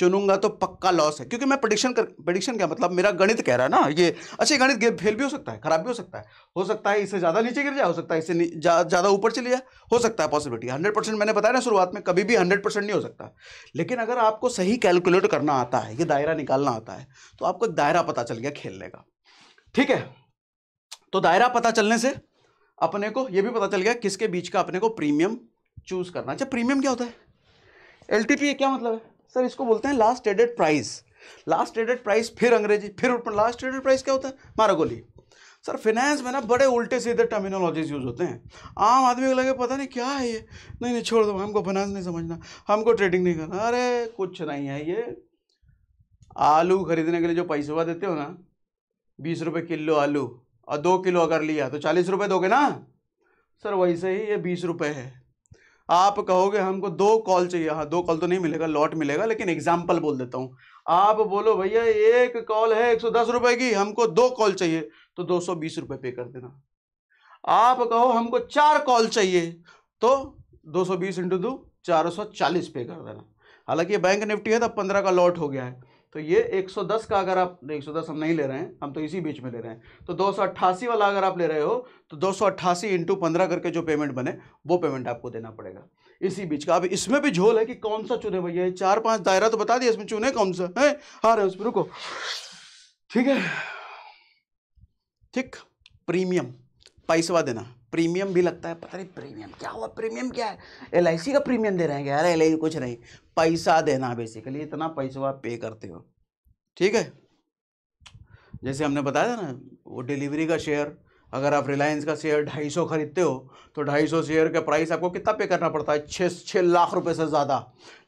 चुनूंगा तो पक्का लॉस है क्योंकि मैं प्रडिक्शन कर प्रडिक्शन क्या मतलब मेरा गणित कह रहा है ना ये अच्छे गणित फेल भी हो सकता है खराब भी हो सकता है हो सकता है इससे ज़्यादा नीचे गिर जाए हो सकता है इससे ज़्यादा ऊपर चले जाए हो सकता है पॉसिबिलिटी हंड्रेड परसेंट मैंने बताया ना शुरुआत में कभी भी हंड्रेड परसेंट नहीं हो सकता लेकिन अगर आपको सही कैलकुलेट करना आता है ये दायरा निकालना आता है तो आपको एक दायरा पता चल गया खेलने का ठीक है तो दायरा पता चलने से अपने को ये भी पता चल गया किसके बीच का अपने को प्रीमियम चूज़ करना अच्छा प्रीमियम क्या होता है एल क्या मतलब है सर इसको बोलते हैं last traded price last traded price फिर अंग्रेजी फिर लास्ट ट्रेडेड प्राइस क्या होता है मारा गोली सर फिनेंस में ना बड़े उल्टे सीधे टर्मिनोलॉजीज यूज होते हैं आम आदमी को लगे पता नहीं क्या है ये नहीं नहीं छोड़ दो हमको फाइनेंस नहीं समझना हमको ट्रेडिंग नहीं करना अरे कुछ नहीं है ये आलू खरीदने के लिए जो पैसे हुआ देते हो ना बीस रुपये किलो आलू और दो किलो अगर लिया तो चालीस रुपये दोगे ना सर वैसे ही ये बीस रुपये है आप कहोगे हमको दो कॉल चाहिए हाँ दो कॉल तो नहीं मिलेगा लॉट मिलेगा लेकिन एग्जाम्पल बोल देता हूँ आप बोलो भैया एक कॉल है एक सौ दस रुपए की हमको दो कॉल चाहिए तो दो सौ बीस रुपये पे कर देना आप कहो हमको चार कॉल चाहिए तो दो सौ बीस इंटू दो चार सौ चालीस पे कर देना हालांकि बैंक निफ्टी है तो पंद्रह का लॉट हो गया है तो ये 110 का अगर आप 110 हम नहीं ले रहे हैं हम तो इसी बीच में ले रहे हैं तो दो वाला अगर आप ले रहे हो तो दो सौ अट्ठासी इंटू पंद्रह करके जो पेमेंट बने वो पेमेंट आपको देना पड़ेगा इसी बीच का अब इसमें भी झोल है कि कौन सा चुने भैया चार पांच दायरा तो बता दिया इसमें चुने कौन सा है हाँ रहे उसमें रुको ठीक है ठीक प्रीमियम पैसवा देना प्रीमियम भी लगता है पता नहीं प्रीमियम क्या हुआ प्रीमियम क्या है एल का प्रीमियम दे रहे हैं यार एल कुछ नहीं पैसा देना बेसिकली इतना पैसा आप पे करते हो ठीक है जैसे हमने बताया था ना वो डिलीवरी का शेयर अगर आप रिलायंस का शेयर ढाई सौ खरीदते हो तो ढाई सौ शेयर का प्राइस आपको कितना पे करना पड़ता है छः छः लाख रुपए से ज़्यादा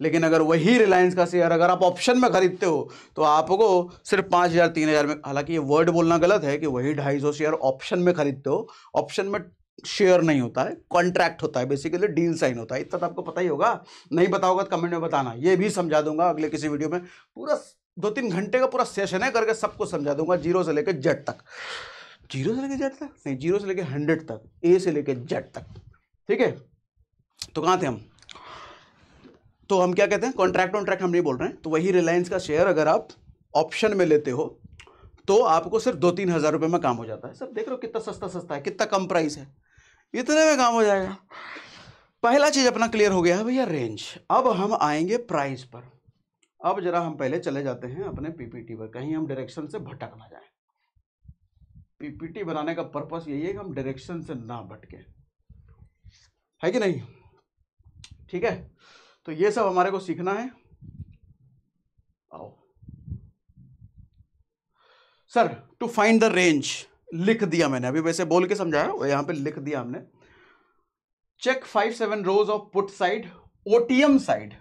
लेकिन अगर वही रिलायंस का शेयर अगर आप ऑप्शन में खरीदते हो तो आपको सिर्फ पाँच हज़ार तीन हज़ार में हालांकि ये वर्ड बोलना गलत है कि वही ढाई सौ शेयर ऑप्शन में खरीदते हो ऑप्शन में शेयर नहीं होता है कॉन्ट्रैक्ट होता है बेसिकली डील साइन होता है इतना तो आपको पता ही होगा नहीं पता होगा तो कमेंट में बताना ये भी समझा दूंगा अगले किसी वीडियो में पूरा दो तीन घंटे का पूरा सेशन है करके सबको समझा दूंगा जीरो से लेकर जेड तक जीरो से लेकर जेड तक नहीं जीरो से लेकर हंड्रेड तक ए से लेकर जेड तक ठीक है तो कहाँ थे हम तो हम क्या कहते हैं कॉन्ट्रैक्ट वॉन्ट्रैक्ट हम नहीं बोल रहे हैं तो वही रिलायंस का शेयर अगर आप ऑप्शन में लेते हो तो आपको सिर्फ दो तीन हज़ार रुपये में काम हो जाता है सर देख रहे हो कितना सस्ता सस्ता है कितना कम प्राइस है इतने में काम हो जाएगा पहला चीज अपना क्लियर हो गया है भैया रेंज अब हम आएंगे प्राइस पर अब जरा हम पहले चले जाते हैं अपने पीपीटी पर कहीं हम डायरेक्शन से भटक ना जाए पीपीटी बनाने का पर्पस यही है कि हम डायरेक्शन से ना भटके है कि नहीं ठीक है तो ये सब हमारे को सीखना है आओ sir to find the range लिख दिया मैंने अभी वैसे बोल के समझाया और यहाँ पे लिख दिया हमने check five seven rows of put side OTM side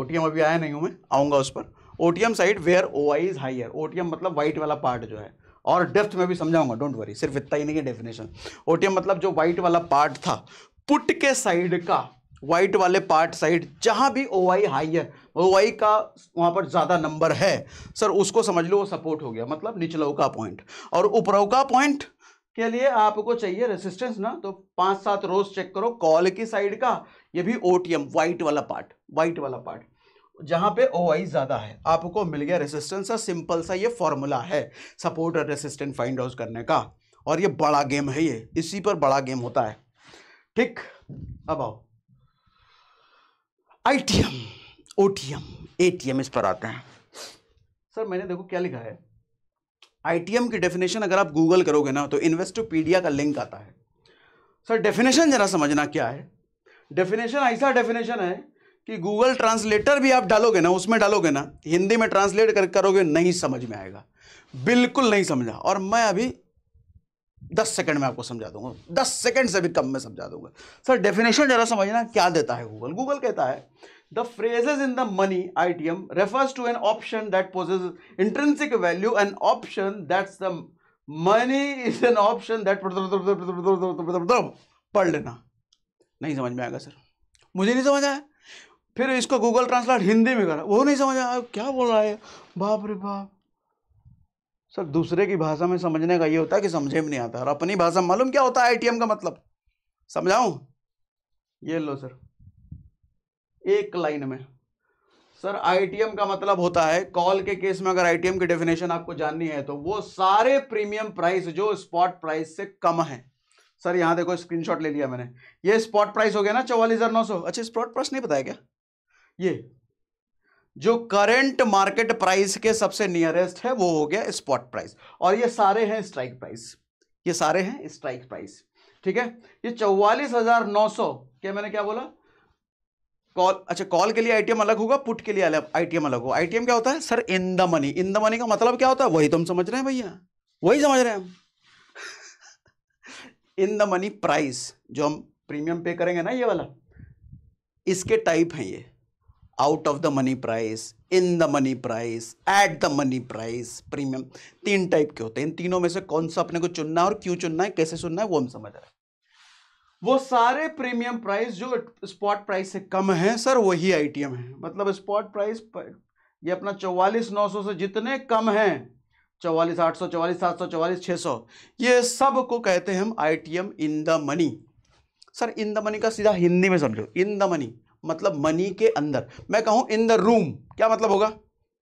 OTM अभी आया नहीं हूं मैं आऊंगा उस पर OTM side where O I is higher OTM मतलब व्हाइट वाला पार्ट जो है और डेफ्थ में भी समझाऊंगा डोंट वरी सिर्फ इतना ही नहीं है डेफिनेशन ओटीएम मतलब जो व्हाइट वाला पार्ट था पुट के साइड का वाइट वाले पार्ट साइड जहाँ भी ओ आई हाई है ओ आई का वहाँ पर ज़्यादा नंबर है सर उसको समझ लो वो सपोर्ट हो गया मतलब निचलव का पॉइंट और ऊपरों का पॉइंट के लिए आपको चाहिए रेसिस्टेंस ना तो पांच सात रोज चेक करो कॉल की साइड का ये भी ओ टी एम वाइट वाला पार्ट वाइट वाला पार्ट जहाँ पे ओ आई ज़्यादा है आपको मिल गया रेसिस्टेंस सा सिंपल सा ये फॉर्मूला है सपोर्ट और रेसिस्टेंट फाइंड आउट करने का और ये बड़ा गेम है ये इसी पर बड़ा गेम होता है ठीक अब आओ आईटीएम ओटीएम एटीएम इस पर आते हैं सर मैंने देखो क्या लिखा है आईटीएम की डेफिनेशन अगर आप गूगल करोगे ना तो इन्वेस्टोपीडिया का लिंक आता है सर डेफिनेशन जरा समझना क्या है डेफिनेशन ऐसा डेफिनेशन है कि गूगल ट्रांसलेटर भी आप डालोगे ना उसमें डालोगे ना हिंदी में ट्रांसलेट कर करोगे नहीं समझ में आएगा बिल्कुल नहीं समझा और मैं अभी दस सेकंड में आपको समझा दूंगा दस सेकंड से भी कम में समझा दूंगा सर डेफिनेशन जरा समझना क्या देता है गूगल गूगल कहता है the phrases in the money I T M refers to an option that possesses intrinsic value an option that's the money is an option that पढ़ लेना नहीं समझ में आएगा सर मुझे नहीं समझ आया फिर इसको गूगल ट्रांसलेट हिंदी में करा वो नहीं समझ आया क्या बोल रहा है बाप रे बाप सर दूसरे की भाषा में समझने का ये होता है कि समझे में नहीं आता और अपनी भाषा मालूम क्या होता है एटीएम का मतलब समझाऊं ये लो सर एक लाइन में सर आई का मतलब होता है कॉल के केस में अगर आई की डेफिनेशन आपको जाननी है तो वो सारे प्रीमियम प्राइस जो स्पॉट प्राइस से कम है सर यहां देखो स्क्रीनशॉट ले लिया मैंने ये स्पॉट प्राइस हो गया ना चौवालीस हज़ार नौ सौ अच्छा स्पॉट प्राइस नहीं बताया क्या ये जो करंट मार्केट प्राइस के सबसे नियरेस्ट है वो हो गया स्पॉट प्राइस और ये सारे हैं स्ट्राइक प्राइस ये सारे हैं स्ट्राइक प्राइस ठीक है ये चौवालीस हजार नौ सौ क्या मैंने क्या बोला कॉल अच्छा कॉल के लिए आईटीएम अलग होगा पुट के लिए अलग आईटीएम अलग होगा आईटीएम क्या होता है sir in the money in the money का मतलब क्या होता है वही तो हम समझ रहे हैं भैया वही समझ रहे हैं हम इन द मनी प्राइस जो हम प्रीमियम पे करेंगे ना ये वाला इसके टाइप हैं ये out of the money price in the money price at the money price premium तीन टाइप के होते हैं इन तीनों में से कौन सा अपने को चुनना है और क्यों चुनना है कैसे चुनना है वो हम समझ रहे हैं वो सारे प्रीमियम प्राइस जो स्पॉट प्राइस से कम है सर वही आईटीएम है मतलब स्पॉट प्राइस ये अपना चौवालीस नौ सौ से जितने कम है चौवालीस आठ सौ चौवालीस सात सौ चौवालीस छह सौ ये सब को कहते हैं हम ITM in the money sir in the money का सीधा हिंदी में समझो इन द मनी मतलब मनी के अंदर मैं कहूं इन द रूम क्या मतलब होगा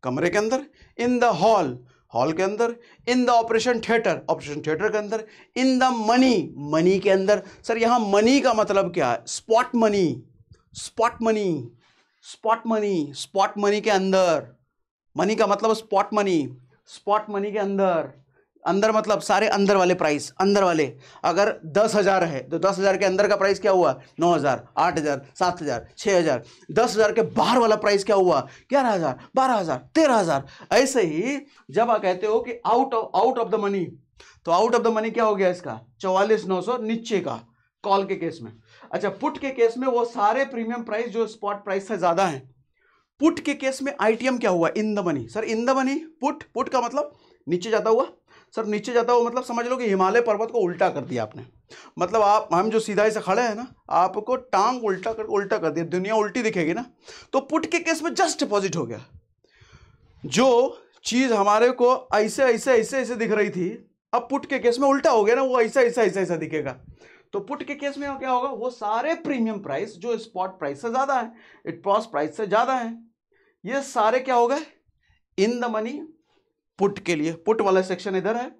कमरे के अंदर इन द हॉल हॉल के अंदर in the operation theatre operation theatre के अंदर इन द मनी मनी के अंदर सर यहां मनी का मतलब क्या है spot money spot money spot money spot money के अंदर मनी का मतलब स्पॉट मनी स्पॉट मनी के अंदर अंदर मतलब सारे अंदर वाले प्राइस अंदर वाले अगर दस हज़ार है तो दस हज़ार के अंदर का प्राइस क्या हुआ नौ हज़ार आठ हज़ार सात हज़ार छः हज़ार दस हज़ार के बाहर वाला प्राइस क्या हुआ ग्यारह हज़ार बारह हज़ार तेरह हज़ार ऐसे ही जब आप कहते हो कि out of out of the money तो आउट ऑफ द मनी क्या हो गया इसका चौवालीस नौ सौ नीचे का कॉल के केस में अच्छा पुट के केस में वो सारे प्रीमियम प्राइस जो स्पॉट प्राइस से ज़्यादा है पुट के केस में आईटीएम क्या हुआ in the money sir in the money put put का मतलब नीचे जाता हुआ सर नीचे जाता हो मतलब समझ लो कि हिमालय पर्वत को उल्टा कर दिया आपने मतलब आप हम जो सीधा से खड़े हैं ना आपको टांग उल्टा कर उल्टा कर दिया दुनिया उल्टी दिखेगी ना तो पुट के केस में जस्ट डिपॉजिट हो गया जो चीज़ हमारे को ऐसे ऐसे ऐसे ऐसे दिख रही थी अब पुट के केस में उल्टा हो गया ना वो ऐसा ऐसा ऐसा ऐसा दिखेगा तो पुट के केस में क्या होगा वो सारे प्रीमियम प्राइस जो स्पॉट प्राइस से ज़्यादा है इट पॉस प्राइस से ज़्यादा है ये सारे क्या हो गए इन द मनी पुट के लिए पुट वाला सेक्शन इधर है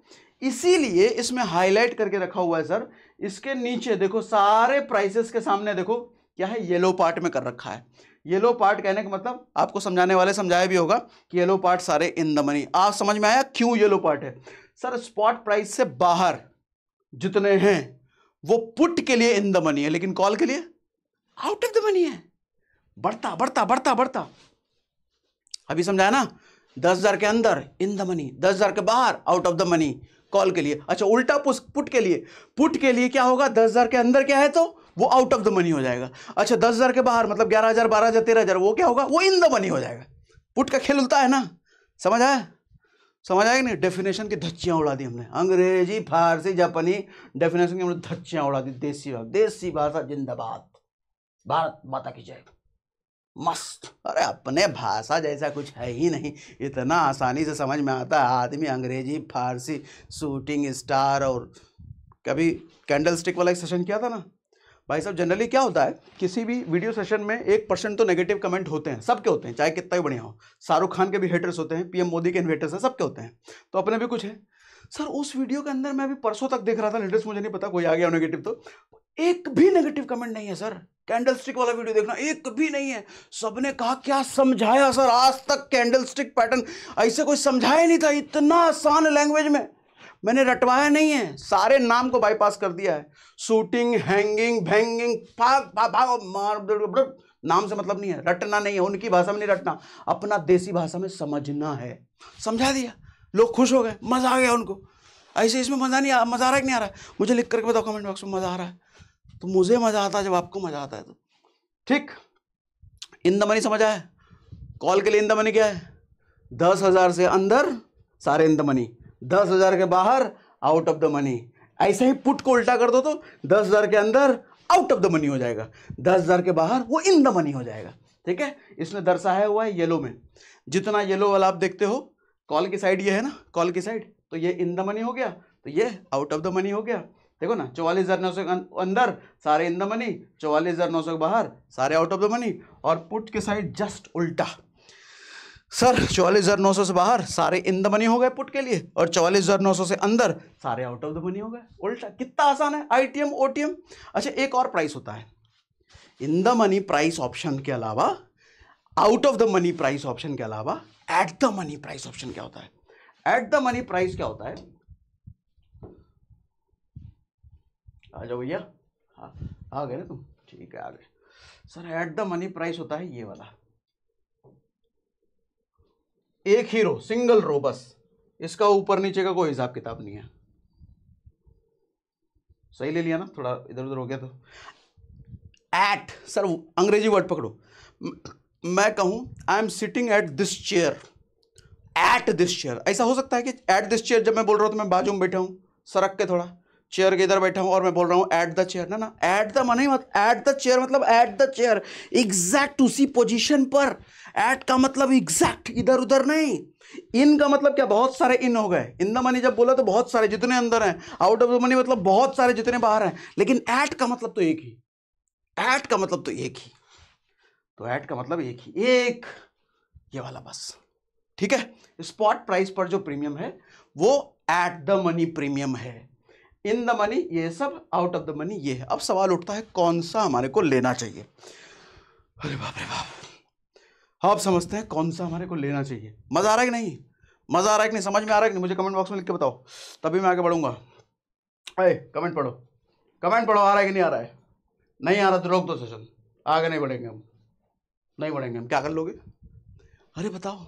इसीलिए इसमें हाईलाइट करके रखा हुआ है सर इसके नीचे देखो सारे प्राइसेस के सामने देखो क्या है येलो पार्ट में कर रखा है येलो पार्ट कहने का मतलब आपको समझाने वाले समझाया भी होगा कि येलो पार्ट सारे इन द मनी आप समझ में आया क्यों येलो पार्ट है सर स्पॉट प्राइस से बाहर जितने हैं वो पुट के लिए इन द मनी है लेकिन कॉल के लिए आउट ऑफ द मनी है बढ़ता बढ़ता बढ़ता बढ़ता अभी समझाया ना दस हज़ार के अंदर इन द मनी दस हज़ार के बाहर out of the money call के लिए अच्छा उल्टा पुट के लिए पुट के लिए क्या होगा दस हज़ार के अंदर क्या है तो वो आउट ऑफ द मनी हो जाएगा अच्छा दस हज़ार के बाहर मतलब ग्यारह हज़ार बारह हज़ार तेरह हज़ार वो क्या होगा वो इन द मनी हो जाएगा पुट का खेल उलता है ना समझ आया समझ आया नहीं डेफिनेशन की धच्चियां उड़ा दी हमने अंग्रेजी फारसी जापानी डेफिनेशन की हमने धच्चियां उड़ा दी देसी भाषा देसी भाषा जिंदाबाद भारत माता की जय मस्त अरे अपने भाषा जैसा कुछ है ही नहीं इतना आसानी से समझ में आता है आदमी अंग्रेजी फारसी शूटिंग स्टार और कभी कैंडल स्टिक वाला एक सेशन किया था ना भाई साहब जनरली क्या होता है किसी भी वीडियो सेशन में एक परसेंट तो नेगेटिव कमेंट होते हैं सबके होते हैं चाहे कितना ही बढ़िया हो शाहरुख खान के भी हेटर्स होते हैं पीएम मोदी के इन्वेटर्स हैं सबके होते हैं तो अपने भी कुछ है सर उस वीडियो के अंदर मैं अभी परसों तक देख रहा था लेटेस्ट मुझे नहीं पता कोई आ गया नेगेटिव तो एक भी नेगेटिव कमेंट नहीं है सर कैंडल स्टिक वाला वीडियो देखना एक भी नहीं है सबने कहा क्या समझाया सर आज तक कैंडल स्टिक पैटर्न ऐसे कोई समझाया नहीं था इतना आसान लैंग्वेज में मैंने रटवाया नहीं है सारे नाम को बाईपास कर दिया है शूटिंग हैंगिंग भैंगिंग नाम से मतलब नहीं है रटना नहीं है उनकी भाषा में नहीं रटना अपना देसी भाषा में समझना है समझा दिया लोग खुश हो गए मज़ा आ गया उनको ऐसे इसमें मज़ा नहीं आ मज़ा आ रहा है कि नहीं आ रहा है मुझे लिख करके बताओ कमेंट बॉक्स में मज़ा आ रहा है तो मुझे मज़ा आता है जब आपको मज़ा आता है तो ठीक इन द मनी समझ आया कॉल के लिए इन द मनी क्या है दस हज़ार से अंदर सारे इन द मनी दस हज़ार के बाहर आउट ऑफ द मनी ऐसे ही पुट को उल्टा कर दो तो दस हज़ार के अंदर आउट ऑफ द मनी हो जाएगा दस हज़ार के बाहर वो इन द मनी हो जाएगा ठीक है इसमें दर्शाया हुआ है येलो में जितना येलो वाला आप देखते हो कॉल की साइड ये है ना कॉल की साइड तो ये इन द मनी हो गया तो ये आउट ऑफ द मनी हो गया देखो ना चौवालीस हज़ार नौ सौ अं, अंदर सारे इन द मनी चौवालीस हज़ार नौ सौ बाहर सारे आउट ऑफ द मनी और पुट के साइड जस्ट उल्टा सर चौवालीस हज़ार नौ सौ से बाहर सारे इन द मनी हो गए पुट के लिए और चौवालीस हज़ार नौ सौ से अंदर सारे आउट ऑफ द मनी हो गए उल्टा कितना आसान है I T M T M अच्छा एक और प्राइस होता है in the money price option के अलावा out of the money price option के अलावा at the money price option क्या होता है एट द मनी प्राइस क्या होता है आ जाओ भैया हाँ, आ गए ना तुम ठीक है आ गए sir at the money price होता है ये वाला एक रो सिंगल रो बस इसका ऊपर नीचे का कोई हिसाब किताब नहीं है सही ले लिया ना थोड़ा इधर उधर हो गया तो एट सर अंग्रेजी वर्ड पकड़ो मैं कहूं I am sitting at this chair at this chair ऐसा हो सकता है कि एट दिस चेयर जब मैं बोल रहा हूं तो मैं बाजू में बैठा हूं सरक के थोड़ा चेयर के इधर बैठा हूं और मैं बोल रहा हूं एट द चेयर ना ना एट द माने मत एट द चेयर मतलब एट द चेयर एग्जैक्ट उसी पोजीशन पर एट का मतलब एग्जैक्ट इधर उधर नहीं इन का मतलब क्या बहुत सारे इन हो गए इन द मनी जब बोला तो बहुत सारे जितने अंदर हैं आउट ऑफ द मनी मतलब बहुत सारे जितने बाहर हैं लेकिन एट का मतलब तो एक ही एट का मतलब तो एक ही तो ऐट का मतलब एक ही एक ये वाला बस ठीक है स्पॉट प्राइस पर जो प्रीमियम है वो एट द मनी प्रीमियम है इन द मनी ये सब आउट ऑफ द मनी ये है अब सवाल उठता है कौन सा हमारे को लेना चाहिए अरे बाप रे बाप आप समझते हैं कौन सा हमारे को लेना चाहिए मज़ा आ रहा है कि नहीं मज़ा आ रहा है कि नहीं समझ में आ रहा है कि नहीं मुझे कमेंट बॉक्स में लिख के बताओ तभी मैं आगे बढ़ूंगा अरे कमेंट पढ़ो कमेंट पढ़ो आ रहा है कि नहीं आ रहा है नहीं आ रहा तो रोक दो सेशन आगे नहीं बढ़ेंगे हम नहीं बढ़ेंगे हम क्या कर लोगे अरे बताओ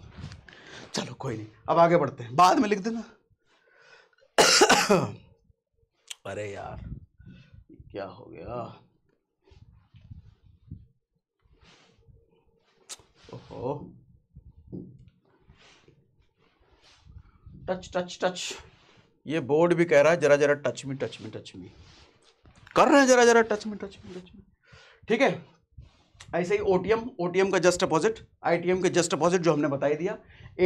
चलो कोई नहीं अब आगे बढ़ते हैं बाद में लिख देना अरे यार क्या हो गया ओहो टच टच टच ये बोर्ड भी कह रहा है जरा जरा touch me touch me touch me कर रहे हैं जरा जरा touch me touch me touch me ठीक है ऐसे ही ओटीएम ओटीएम का जस्ट अपोजिट आईटीएम के जस्ट अपोजिट जो हमने बताई दिया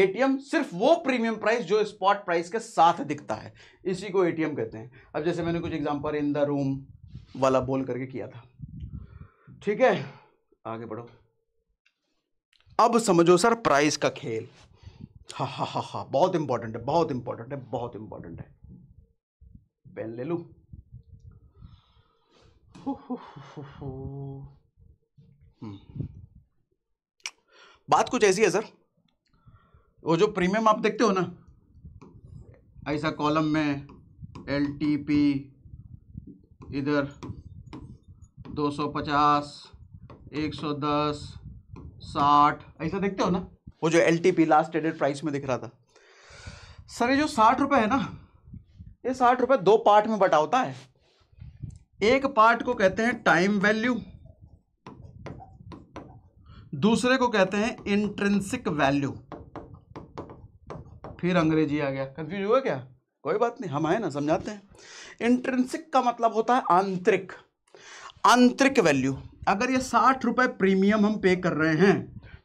एटीएम सिर्फ वो प्रीमियम प्राइस जो स्पॉट प्राइस के साथ दिखता है इसी को एटीएम कहते हैं अब जैसे मैंने कुछ एग्जांपल इन द रूम वाला बोल करके किया था ठीक है आगे बढ़ो अब समझो सर प्राइस का खेल हा हा हा हा बहुत इंपॉर्टेंट है बहुत इंपॉर्टेंट है बहुत इंपॉर्टेंट है पेन ले लू हम्म। बात कुछ ऐसी है सर वो जो प्रीमियम आप देखते हो ना ऐसा कॉलम में एल टी पी इधर 250, 110, 60 ऐसा देखते हो ना वो जो L T P last added price में दिख रहा था सर ये जो साठ रुपये है ना ये साठ रुपये दो पार्ट में बटा होता है एक पार्ट को कहते हैं टाइम वैल्यू दूसरे को कहते हैं इंट्रेंसिक वैल्यू फिर अंग्रेजी आ गया कंफ्यूज हुआ क्या कोई बात नहीं हम आए ना समझाते हैं इंट्रेंसिक का मतलब होता है आंतरिक आंतरिक वैल्यू अगर ये साठ रुपए प्रीमियम हम पे कर रहे हैं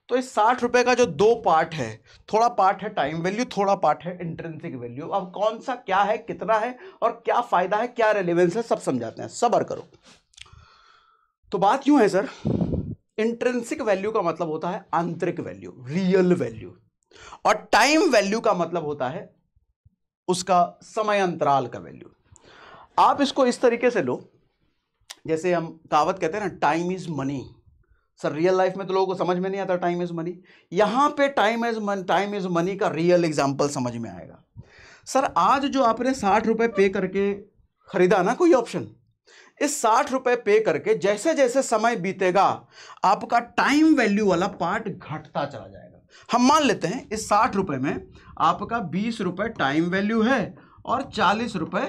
तो इस साठ रुपए का जो दो पार्ट है थोड़ा पार्ट है टाइम वैल्यू थोड़ा पार्ट है इंट्रेंसिक वैल्यू अब कौन सा क्या है कितना है और क्या फ़ायदा है क्या रेलिवेंस है सब समझाते हैं सबर करो तो बात क्यों है सर इंट्रेंसिक वैल्यू का मतलब होता है आंतरिक वैल्यू रियल वैल्यू और टाइम वैल्यू का मतलब होता है उसका समय अंतराल का वैल्यू आप इसको इस तरीके से लो जैसे हम कहावत कहते हैं ना time is money sir real life में तो लोगों को समझ में नहीं आता टाइम इज मनी यहां पे time is money time is money का रियल एग्जाम्पल समझ में आएगा सर आज जो आपने साठ रुपए पे करके खरीदा ना कोई ऑप्शन इस साठ रुपए पे करके जैसे जैसे समय बीतेगा आपका टाइम वैल्यू वाला पार्ट घटता चला जाएगा हम मान लेते हैं इस साठ रुपए में आपका बीस रुपए टाइम वैल्यू है और चालीस रुपए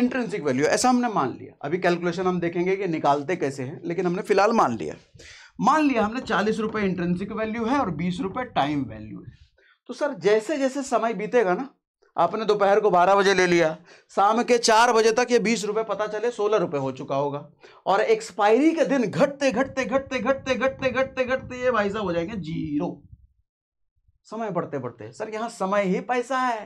इंट्रेंसिक वैल्यू ऐसा हमने मान लिया अभी कैलकुलेशन हम देखेंगे कि निकालते कैसे हैं लेकिन हमने फिलहाल मान लिया मान लिया हमने चालीस रुपये इंट्रेंसिक वैल्यू है और बीस रुपये टाइम वैल्यू है तो सर जैसे जैसे समय बीतेगा ना आपने दोपहर को बारह बजे ले लिया शाम के चार बजे तक ये बीस रुपये पता चले सोलह रुपये हो चुका होगा और एक्सपायरी के दिन घटते घटते घटते घटते घटते घटते घटते ये भाई साहब हो जाएंगे जीरो समय बढ़ते बढ़ते सर यहाँ समय ही पैसा है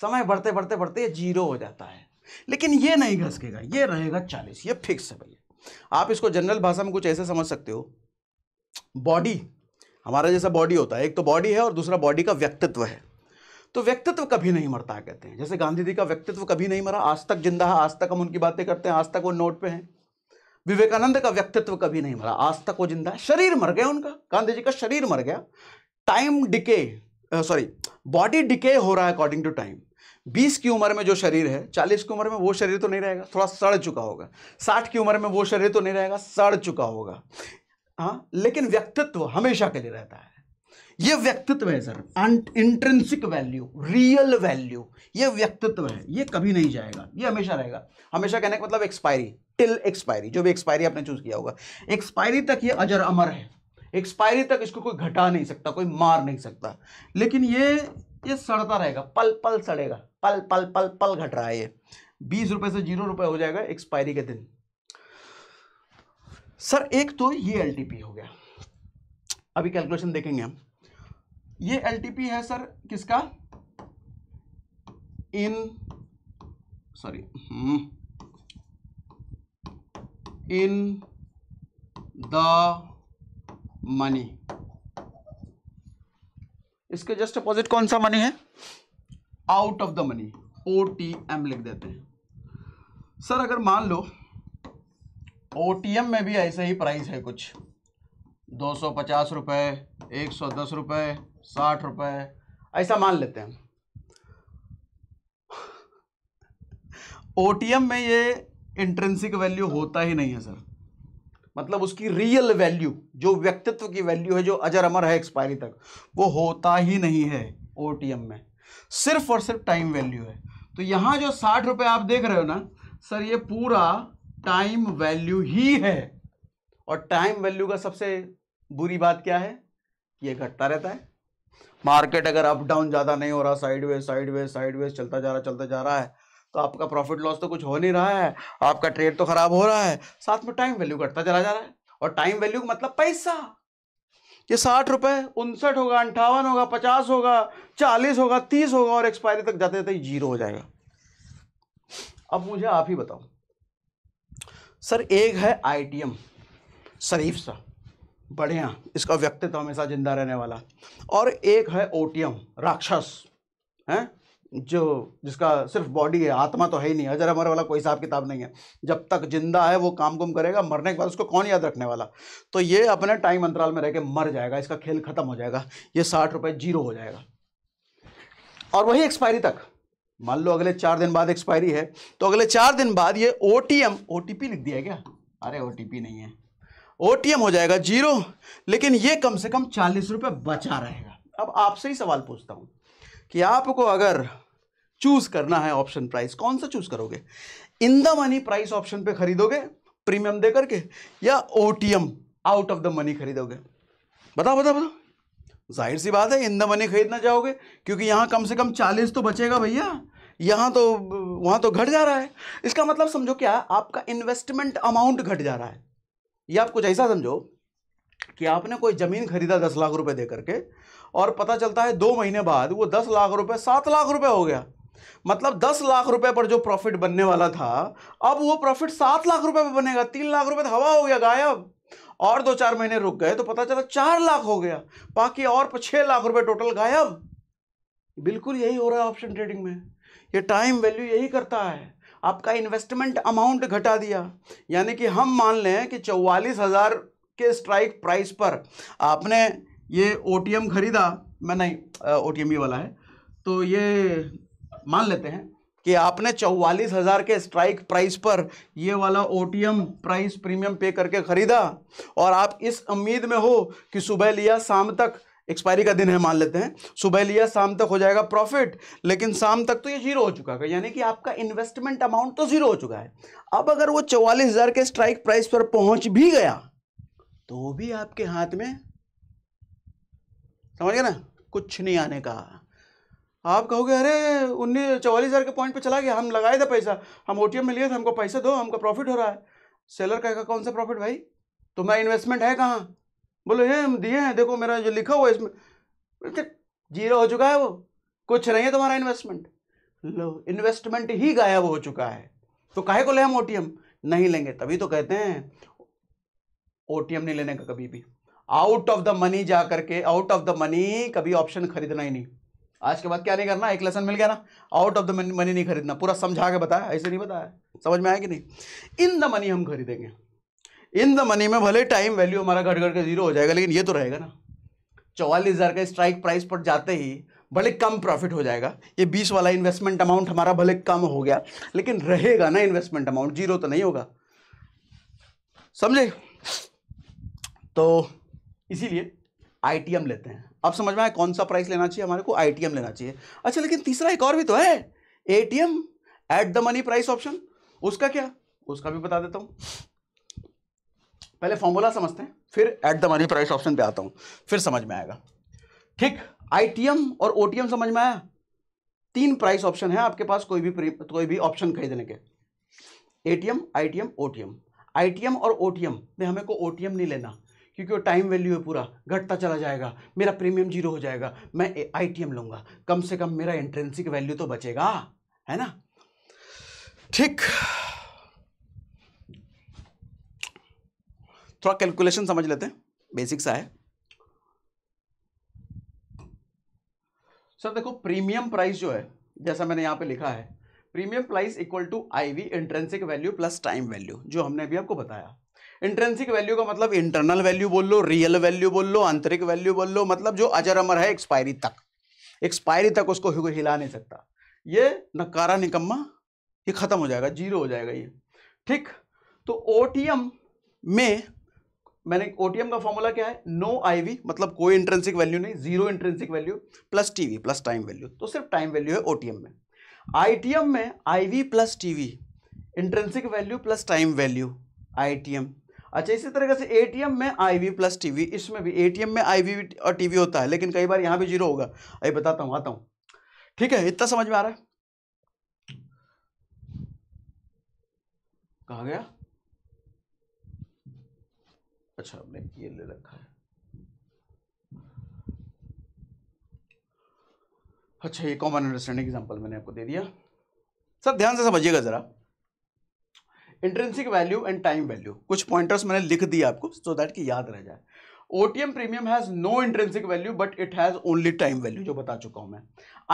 समय बढ़ते बढ़ते बढ़ते ये जीरो हो जाता है लेकिन ये नहीं घसकेगा ये रहेगा चालीस ये फिक्स है भैया आप इसको जनरल भाषा में कुछ ऐसे समझ सकते हो बॉडी हमारा जैसा बॉडी होता है एक तो बॉडी है और दूसरा बॉडी का व्यक्तित्व है तो व्यक्तित्व कभी नहीं मरता कहते हैं जैसे गांधी जी का व्यक्तित्व कभी नहीं मरा आज तक जिंदा है आज तक हम उनकी बातें करते हैं आज तक वो नोट पे हैं विवेकानंद का व्यक्तित्व कभी नहीं मरा आज तक वो जिंदा है शरीर मर गया उनका गांधी जी का शरीर मर गया time decay sorry body decay हो रहा है अकॉर्डिंग टू टाइम बीस की उम्र में जो शरीर है चालीस की उम्र में वो शरीर तो नहीं रहेगा थोड़ा सड़ चुका होगा साठ की उम्र में वो शरीर तो नहीं रहेगा सड़ चुका होगा हाँ लेकिन व्यक्तित्व हमेशा के लिए रहता है ये व्यक्तित्व है sir intrinsic value real value ये व्यक्तित्व है ये कभी नहीं जाएगा ये हमेशा रहेगा हमेशा कहने का मतलब एक्सपायरी टिल एक्सपायरी जो भी एक्सपायरी आपने चूज किया होगा एक्सपायरी तक ये अजर अमर है एक्सपायरी तक इसको कोई घटा नहीं सकता कोई मार नहीं सकता लेकिन ये ये सड़ता रहेगा पल पल सड़ेगा पल पल पल पल घट रहा है ये बीस रुपए से जीरो रुपए हो जाएगा एक्सपायरी के दिन सर एक तो ये एलटीपी हो गया अभी कैलकुलेशन देखेंगे हम ये एल है सर किसका in sorry hmm, in the money इसके जस्ट अपोजिट कौन सा मनी है out of the money O T M लिख देते हैं सर अगर मान लो ओ टी एम में भी ऐसे ही प्राइस है कुछ दो सौ पचास रुपए एक सौ दस रुपए साठ रुपए ऐसा मान लेते हैं ओ में ये इंट्रेंसिक वैल्यू होता ही नहीं है सर मतलब उसकी रियल वैल्यू जो व्यक्तित्व की वैल्यू है जो अजर अमर है एक्सपायरी तक वो होता ही नहीं है ओ में सिर्फ और सिर्फ टाइम वैल्यू है तो यहां जो साठ रुपए आप देख रहे हो ना सर ये पूरा टाइम वैल्यू ही है और टाइम वैल्यू का सबसे बुरी बात क्या है ये घटता रहता है मार्केट अगर अप डाउन ज़्यादा नहीं हो रहा sideways sideways sideways चलता जा रहा चलता जा रहा है तो आपका प्रॉफिट लॉस तो कुछ हो नहीं रहा है आपका ट्रेड तो खराब हो रहा है साथ में टाइम वैल्यू घटता चला जा रहा है और टाइम वैल्यू मतलब पैसा ये साठ रुपए उनसठ होगा अंठावन होगा पचास होगा चालीस होगा तीस होगा और एक्सपायरी तक जाते जाते जीरो हो जाएगा अब मुझे आप ही बताओ सर एक है आईटीएम शरीफ सा बढ़िया इसका व्यक्तित्व हमेशा जिंदा रहने वाला और एक है ओटीएम राक्षस है जो जिसका सिर्फ बॉडी है आत्मा तो है ही नहीं अजर अमर वाला कोई हिसाब किताब नहीं है जब तक जिंदा है वो काम कुम करेगा मरने के बाद उसको कौन याद रखने वाला तो ये अपने टाइम अंतराल में रह के मर जाएगा इसका खेल खत्म हो जाएगा ये साठ रुपये जीरो हो जाएगा और वही एक्सपायरी तक मान लो अगले चार दिन बाद एक्सपायरी है तो अगले चार दिन बाद ये O T M O T P लिख दिया क्या अरे ओ टी पी नहीं है ओ हो जाएगा जीरो लेकिन ये कम से कम चालीस रुपये बचा रहेगा अब आपसे ही सवाल पूछता हूँ कि आपको अगर चूज़ करना है ऑप्शन प्राइस कौन सा चूज़ करोगे in the money price option पे खरीदोगे प्रीमियम दे करके या O out of the money खरीदोगे बताओ बताओ बताओ जाहिर सी बात है इन द मनी खरीदना चाहोगे क्योंकि यहाँ कम से कम चालीस तो बचेगा भैया यहाँ तो वहाँ तो घट जा रहा है इसका मतलब समझो क्या आपका इन्वेस्टमेंट अमाउंट घट जा रहा है ये आप कुछ ऐसा समझो कि आपने कोई ज़मीन खरीदा दस लाख रुपए दे करके और पता चलता है दो महीने बाद वो दस लाख रुपए सात लाख रुपए हो गया मतलब दस लाख रुपए पर जो प्रॉफिट बनने वाला था अब वो प्रॉफिट सात लाख रुपए पर बनेगा तीन लाख रुपए तो हवा हो गया गायब और दो चार महीने रुक गए तो पता चला चार लाख हो गया बाकी और छह लाख रुपए टोटल गायब बिल्कुल यही हो रहा है ऑप्शन ट्रेडिंग में ये टाइम वैल्यू यही करता है आपका इन्वेस्टमेंट अमाउंट घटा दिया यानी कि हम मान लें कि चौवालीस हज़ार के स्ट्राइक प्राइस पर आपने ये ओ ख़रीदा मैं नहीं ओ टी वाला है तो ये मान लेते हैं कि आपने चौवालीस हज़ार के स्ट्राइक प्राइस पर ये वाला ओ प्राइस प्रीमियम पे करके ख़रीदा और आप इस उम्मीद में हो कि सुबह लिया शाम तक एक्सपायरी का दिन है मान लेते हैं सुबह लिया शाम तक हो जाएगा प्रॉफिट लेकिन शाम तक तो ये जीरो हो चुका है यानी कि आपका इन्वेस्टमेंट अमाउंट तो जीरो हो चुका है अब अगर वो चौवालीस हज़ार के स्ट्राइक प्राइस पर पहुंच भी गया तो वो भी आपके हाथ में समझ गए ना कुछ नहीं आने का आप कहोगे अरे उन्नीस चौवालीस हज़ार के पॉइंट पे चला गया हम लगाए थे पैसा हम ओ में लिए थे हमको पैसे दो हमको प्रॉफिट हो रहा है सेलर कहेगा कौन सा प्रॉफिट भाई तुम्हारा इन्वेस्टमेंट है कहाँ बोलो ये हम दिए हैं देखो मेरा जो लिखा हुआ है इसमें जीरो हो चुका है वो कुछ नहीं है तुम्हारा इन्वेस्टमेंट लो इन्वेस्टमेंट ही गायब हो चुका है तो काहे को ले हम ओटीएम नहीं लेंगे तभी तो कहते हैं ओटीएम नहीं लेने का कभी भी आउट ऑफ द मनी जा करके आउट ऑफ द मनी कभी ऑप्शन खरीदना ही नहीं आज के बाद क्या नहीं करना एक लेसन मिल गया ना आउट ऑफ द मनी नहीं खरीदना पूरा समझा के बताया ऐसे नहीं बताया समझ में आया कि नहीं इन द मनी हम खरीदेंगे इन द मनी में भले टाइम वैल्यू हमारा घट घट के जीरो हो जाएगा लेकिन ये तो रहेगा ना चौवालीस हज़ार का स्ट्राइक प्राइस पर जाते ही भले कम प्रॉफिट हो जाएगा ये बीस वाला इन्वेस्टमेंट अमाउंट हमारा भले कम हो गया लेकिन रहेगा ना इन्वेस्टमेंट अमाउंट जीरो तो नहीं होगा समझे तो इसीलिए आई लेते हैं अब समझ में आए कौन सा प्राइस लेना चाहिए हमारे को आई लेना चाहिए अच्छा लेकिन तीसरा एक और भी तो है a at the money price option उसका क्या उसका भी बता देता हूँ पहले फॉर्मूला समझते हैं फिर at the money price option पे आता हूं फिर समझ में आएगा ठीक आईटीएम और ओटीएम समझ में आया तीन प्राइस ऑप्शन है आपके पास कोई भी कोई भी ऑप्शन खरीदने के एटीएम आईटीएम ओटीएम आईटीएम और ओटीएम में हमें को ओटीएम नहीं लेना क्योंकि वो टाइम वैल्यू है पूरा घटता चला जाएगा मेरा प्रीमियम जीरो हो जाएगा मैं आईटीएम लूंगा कम से कम मेरा इंट्रेंसिक वैल्यू तो बचेगा है ना ठीक थोड़ा कैलकुलेशन समझ लेते हैं बेसिक सा है सर देखो प्रीमियम प्राइस जो है जैसा मैंने यहां पे लिखा है premium price equal to IV intrinsic value plus time value जो हमने अभी आपको बताया इंट्रेंसिक वैल्यू का मतलब इंटरनल वैल्यू बोल लो रियल वैल्यू बोल लो आंतरिक वैल्यू बोल लो मतलब जो अजर अमर है एक्सपायरी तक एक्सपायरी तक उसको हिला नहीं सकता ये नकारा निकम्मा ये खत्म हो जाएगा जीरो हो जाएगा ये ठीक तो ओ में मैंने ओटीएम का फॉर्मूला क्या है नो आईवी मतलब कोई इंट्रेंसिक वैल्यू नहीं zero intrinsic value plus TV plus time value तो सिर्फ टाइम वैल्यू है ओटीएम में आईटीएम में IV plus TV intrinsic value plus time value ITM अच्छा इसी तरीके से एटीएम में आईवी प्लस टीवी इसमें भी एटीएम में आईवी और टीवी होता है लेकिन कई बार यहाँ भी जीरो होगा अभी बताता हूँ आता हूँ ठीक है इतना समझ में आ रहा है कहा गया अच्छा हमने ये ले रखा है अच्छा ये कॉमन अंडरस्टैंडिंग एग्जांपल मैंने आपको दे दिया सर ध्यान से समझिएगा ज़रा intrinsic value and time value कुछ पॉइंटर्स मैंने लिख दिया आपको सो दैट की याद रह जाए OTM premium has no intrinsic value, but it has only time value. जो बता चुका हूं मैं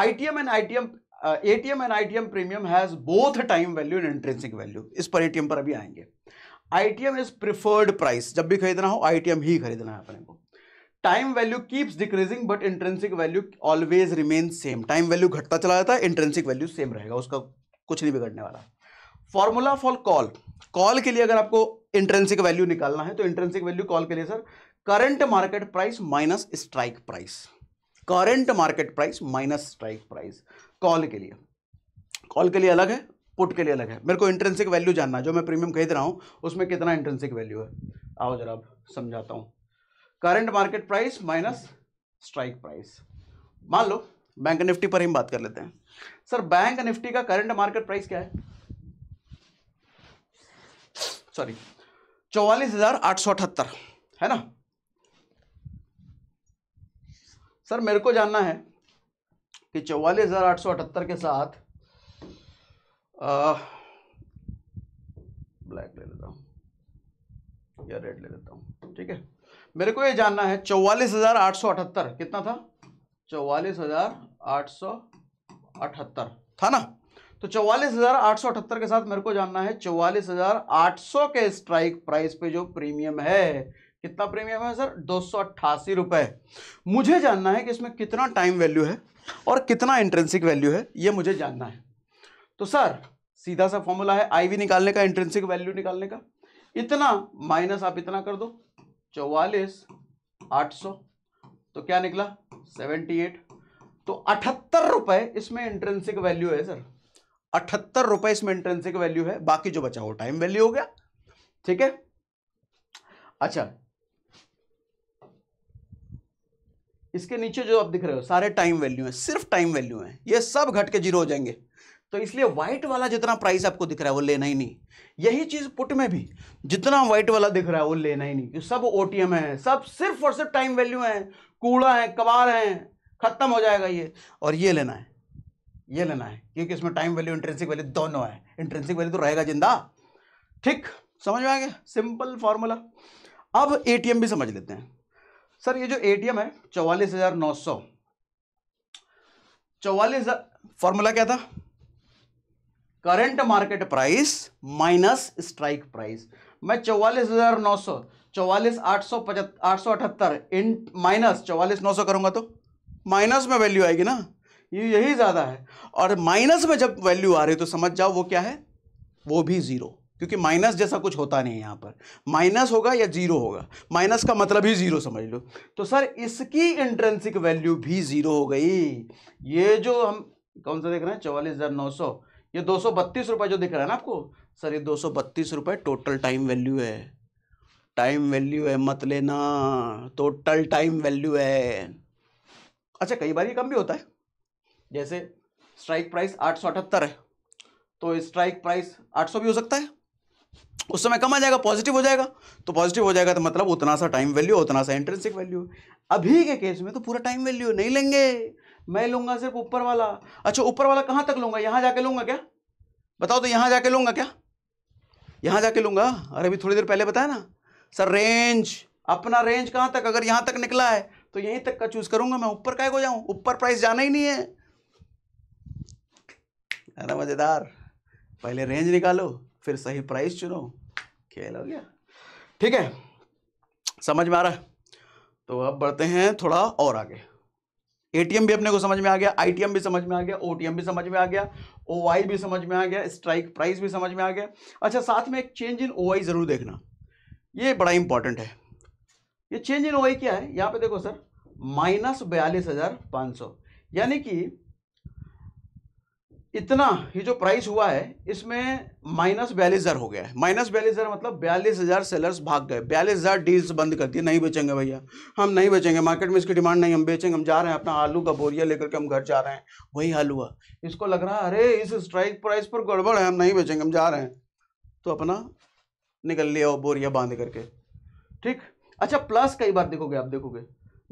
ITM and ITM, uh, ATM and ITM premium has both time value and intrinsic value. इस पर ATM पर अभी आएंगे आईटीएम इज प्रिफर्ड प्राइस जब भी खरीदना हो आईटीएम ही खरीदना है अपने को time value keeps decreasing but intrinsic value always remain same time value घटता चला जाता है इंट्रेंसिक वैल्यू सेम रहेगा उसका कुछ नहीं बिगड़ने वाला फॉर्मूला फॉर कॉल कॉल के लिए अगर आपको इंट्रेंसिक वैल्यू निकालना है तो इंट्रेंसिक वैल्यू कॉल के लिए sir current market price minus strike price current market price minus strike price call के लिए कॉल के लिए अलग है पुट के लिए अलग है मेरे को इंट्रेंसिक वैल्यू जानना है जो मैं प्रीमियम खरीद रहा हूँ उसमें कितना इंट्रेंसिक वैल्यू है आओ जरा अब समझाता हूँ current market price minus strike price मान लो बैंक निफ्टी पर ही बात कर लेते हैं सर बैंक निफ्टी का करंट मार्केट प्राइस क्या है सॉरी चौवालीस हजार आठ सौ अठहत्तर है ना सर मेरे को जानना है कि चौवालीस हजार आठ सौ अठहत्तर के साथ ब्लैक ले लेता हूँ या रेड ले लेता हूँ ठीक है मेरे को ये जानना है चौवालीस हज़ार आठ सौ अठहत्तर कितना था चौवालीस हज़ार आठ सौ अठहत्तर था ना तो चौवालीस हज़ार आठ सौ अठहत्तर के साथ मेरे को जानना है चौवालीस हज़ार आठ सौ के स्ट्राइक प्राइस पे जो प्रीमियम है कितना प्रीमियम है सर दो सौ अट्ठासी रुपए मुझे जानना है कि इसमें कितना टाइम वैल्यू है और कितना इंट्रेंसिक वैल्यू है ये मुझे जानना है तो सर सीधा सा फॉर्मूला है आईवी निकालने का इंट्रेंसिक वैल्यू निकालने का इतना माइनस आप इतना कर दो चौवालीस आठ सौ तो क्या निकला सेवेंटी एट तो अठहत्तर रुपए इसमें इंट्रेंसिक वैल्यू है सर अठहत्तर रुपए इसमें इंट्रेंसिक वैल्यू है बाकी जो बचा वो टाइम वैल्यू हो गया ठीक है अच्छा इसके नीचे जो आप दिख रहे हो सारे टाइम वैल्यू है सिर्फ टाइम वैल्यू है ये सब घट के जीरो हो जाएंगे तो इसलिए व्हाइट वाला जितना प्राइस आपको दिख रहा है वो लेना ही नहीं यही चीज पुट में भी जितना व्हाइट वाला दिख रहा है वो लेना ही नहीं सब ओटीएम है सब सिर्फ और सिर्फ टाइम वैल्यू है कूड़ा है कबार है खत्म हो जाएगा ये और ये लेना है ये लेना है क्योंकि इसमें टाइम वैल्यू इंट्रेंसिक वैल्यू दोनों है इंट्रेंसिक वैल्यू तो रहेगा जिंदा ठीक समझ में आ गया सिंपल फॉर्मूला अब एटीएम भी समझ लेते हैं सर ये जो एटीएम है चौवालीस हजार नौ सौ चौवालीस हजार फॉर्मूला क्या था current market price minus strike price मैं चौवालीस हजार नौ सौ चौवालीस आठ सौ पचहत्तर आठ सौ अठहत्तर इन माइनस चौवालीस नौ सौ करूंगा तो माइनस में वैल्यू आएगी ना ये यही ज़्यादा है और माइनस में जब वैल्यू आ रही तो समझ जाओ वो क्या है वो भी ज़ीरो क्योंकि माइनस जैसा कुछ होता नहीं है यहाँ पर माइनस होगा या जीरो होगा माइनस का मतलब ही जीरो समझ लो तो सर इसकी इंट्रेंसिक वैल्यू भी ज़ीरो हो गई ये जो हम कौन सा देख रहे हैं चौवालीस हज़ार नौ सौ ये दो सौ जो दिख रहा है ना आपको सर ये दो सौ टोटल टाइम वैल्यू है टाइम वैल्यू है मत लेना टोटल टाइम वैल्यू है अच्छा कई बार ये कम भी होता है जैसे स्ट्राइक प्राइस आठ सौ अठहत्तर है तो स्ट्राइक प्राइस आठ सौ भी हो सकता है उस समय कम आ जाएगा पॉजिटिव हो जाएगा तो पॉजिटिव हो जाएगा तो मतलब उतना सा टाइम वैल्यू उतना सा इंट्रेंसिक वैल्यू अभी के केस में तो पूरा टाइम वैल्यू नहीं लेंगे मैं लूंगा सिर्फ ऊपर वाला अच्छा ऊपर वाला कहां तक लूंगा यहां जाके लूंगा क्या बताओ तो यहां जाके लूंगा क्या यहां जाके लूंगा अरे अभी थोड़ी देर पहले बताया ना सर रेंज अपना रेंज कहां तक अगर यहां तक निकला है तो यहीं तक का चूज करूंगा मैं ऊपर काय को जाऊं ऊपर प्राइस जाना ही नहीं है ना मजेदार पहले रेंज निकालो फिर सही प्राइस चुनो खेल हो गया ठीक है समझ में आ रहा है तो अब बढ़ते हैं थोड़ा और आगे एटीएम भी अपने को समझ में आ गया आईटीएम भी समझ में आ गया ओटीएम भी समझ में आ गया ओआई भी समझ में आ गया स्ट्राइक प्राइस भी समझ में आ गया अच्छा साथ में एक चेंज इन ओआई ज़रूर देखना ये बड़ा इंपॉर्टेंट है ये चेंज इन ओआई क्या है यहाँ पे देखो सर माइनस बयालीस हज़ार पाँच सौ यानी कि इतना ये जो प्राइस हुआ है इसमें माइनस बयालीस हज़ार हो गया है माइनस बयालीस हज़ार मतलब बयालीस हज़ार सेलर्स भाग गए बयालीस हज़ार डील्स बंद कर दिए नहीं बेचेंगे भैया हम नहीं बेचेंगे मार्केट में इसकी डिमांड नहीं हम बेचेंगे हम जा रहे हैं अपना आलू का बोरिया लेकर के हम घर जा रहे हैं वही हाल हुआ इसको लग रहा है अरे इस स्ट्राइक प्राइस पर गड़बड़ है हम नहीं बेचेंगे हम जा रहे हैं तो अपना निकल लिया बोरिया बांध करके ठीक अच्छा प्लस कई बार देखोगे आप देखोगे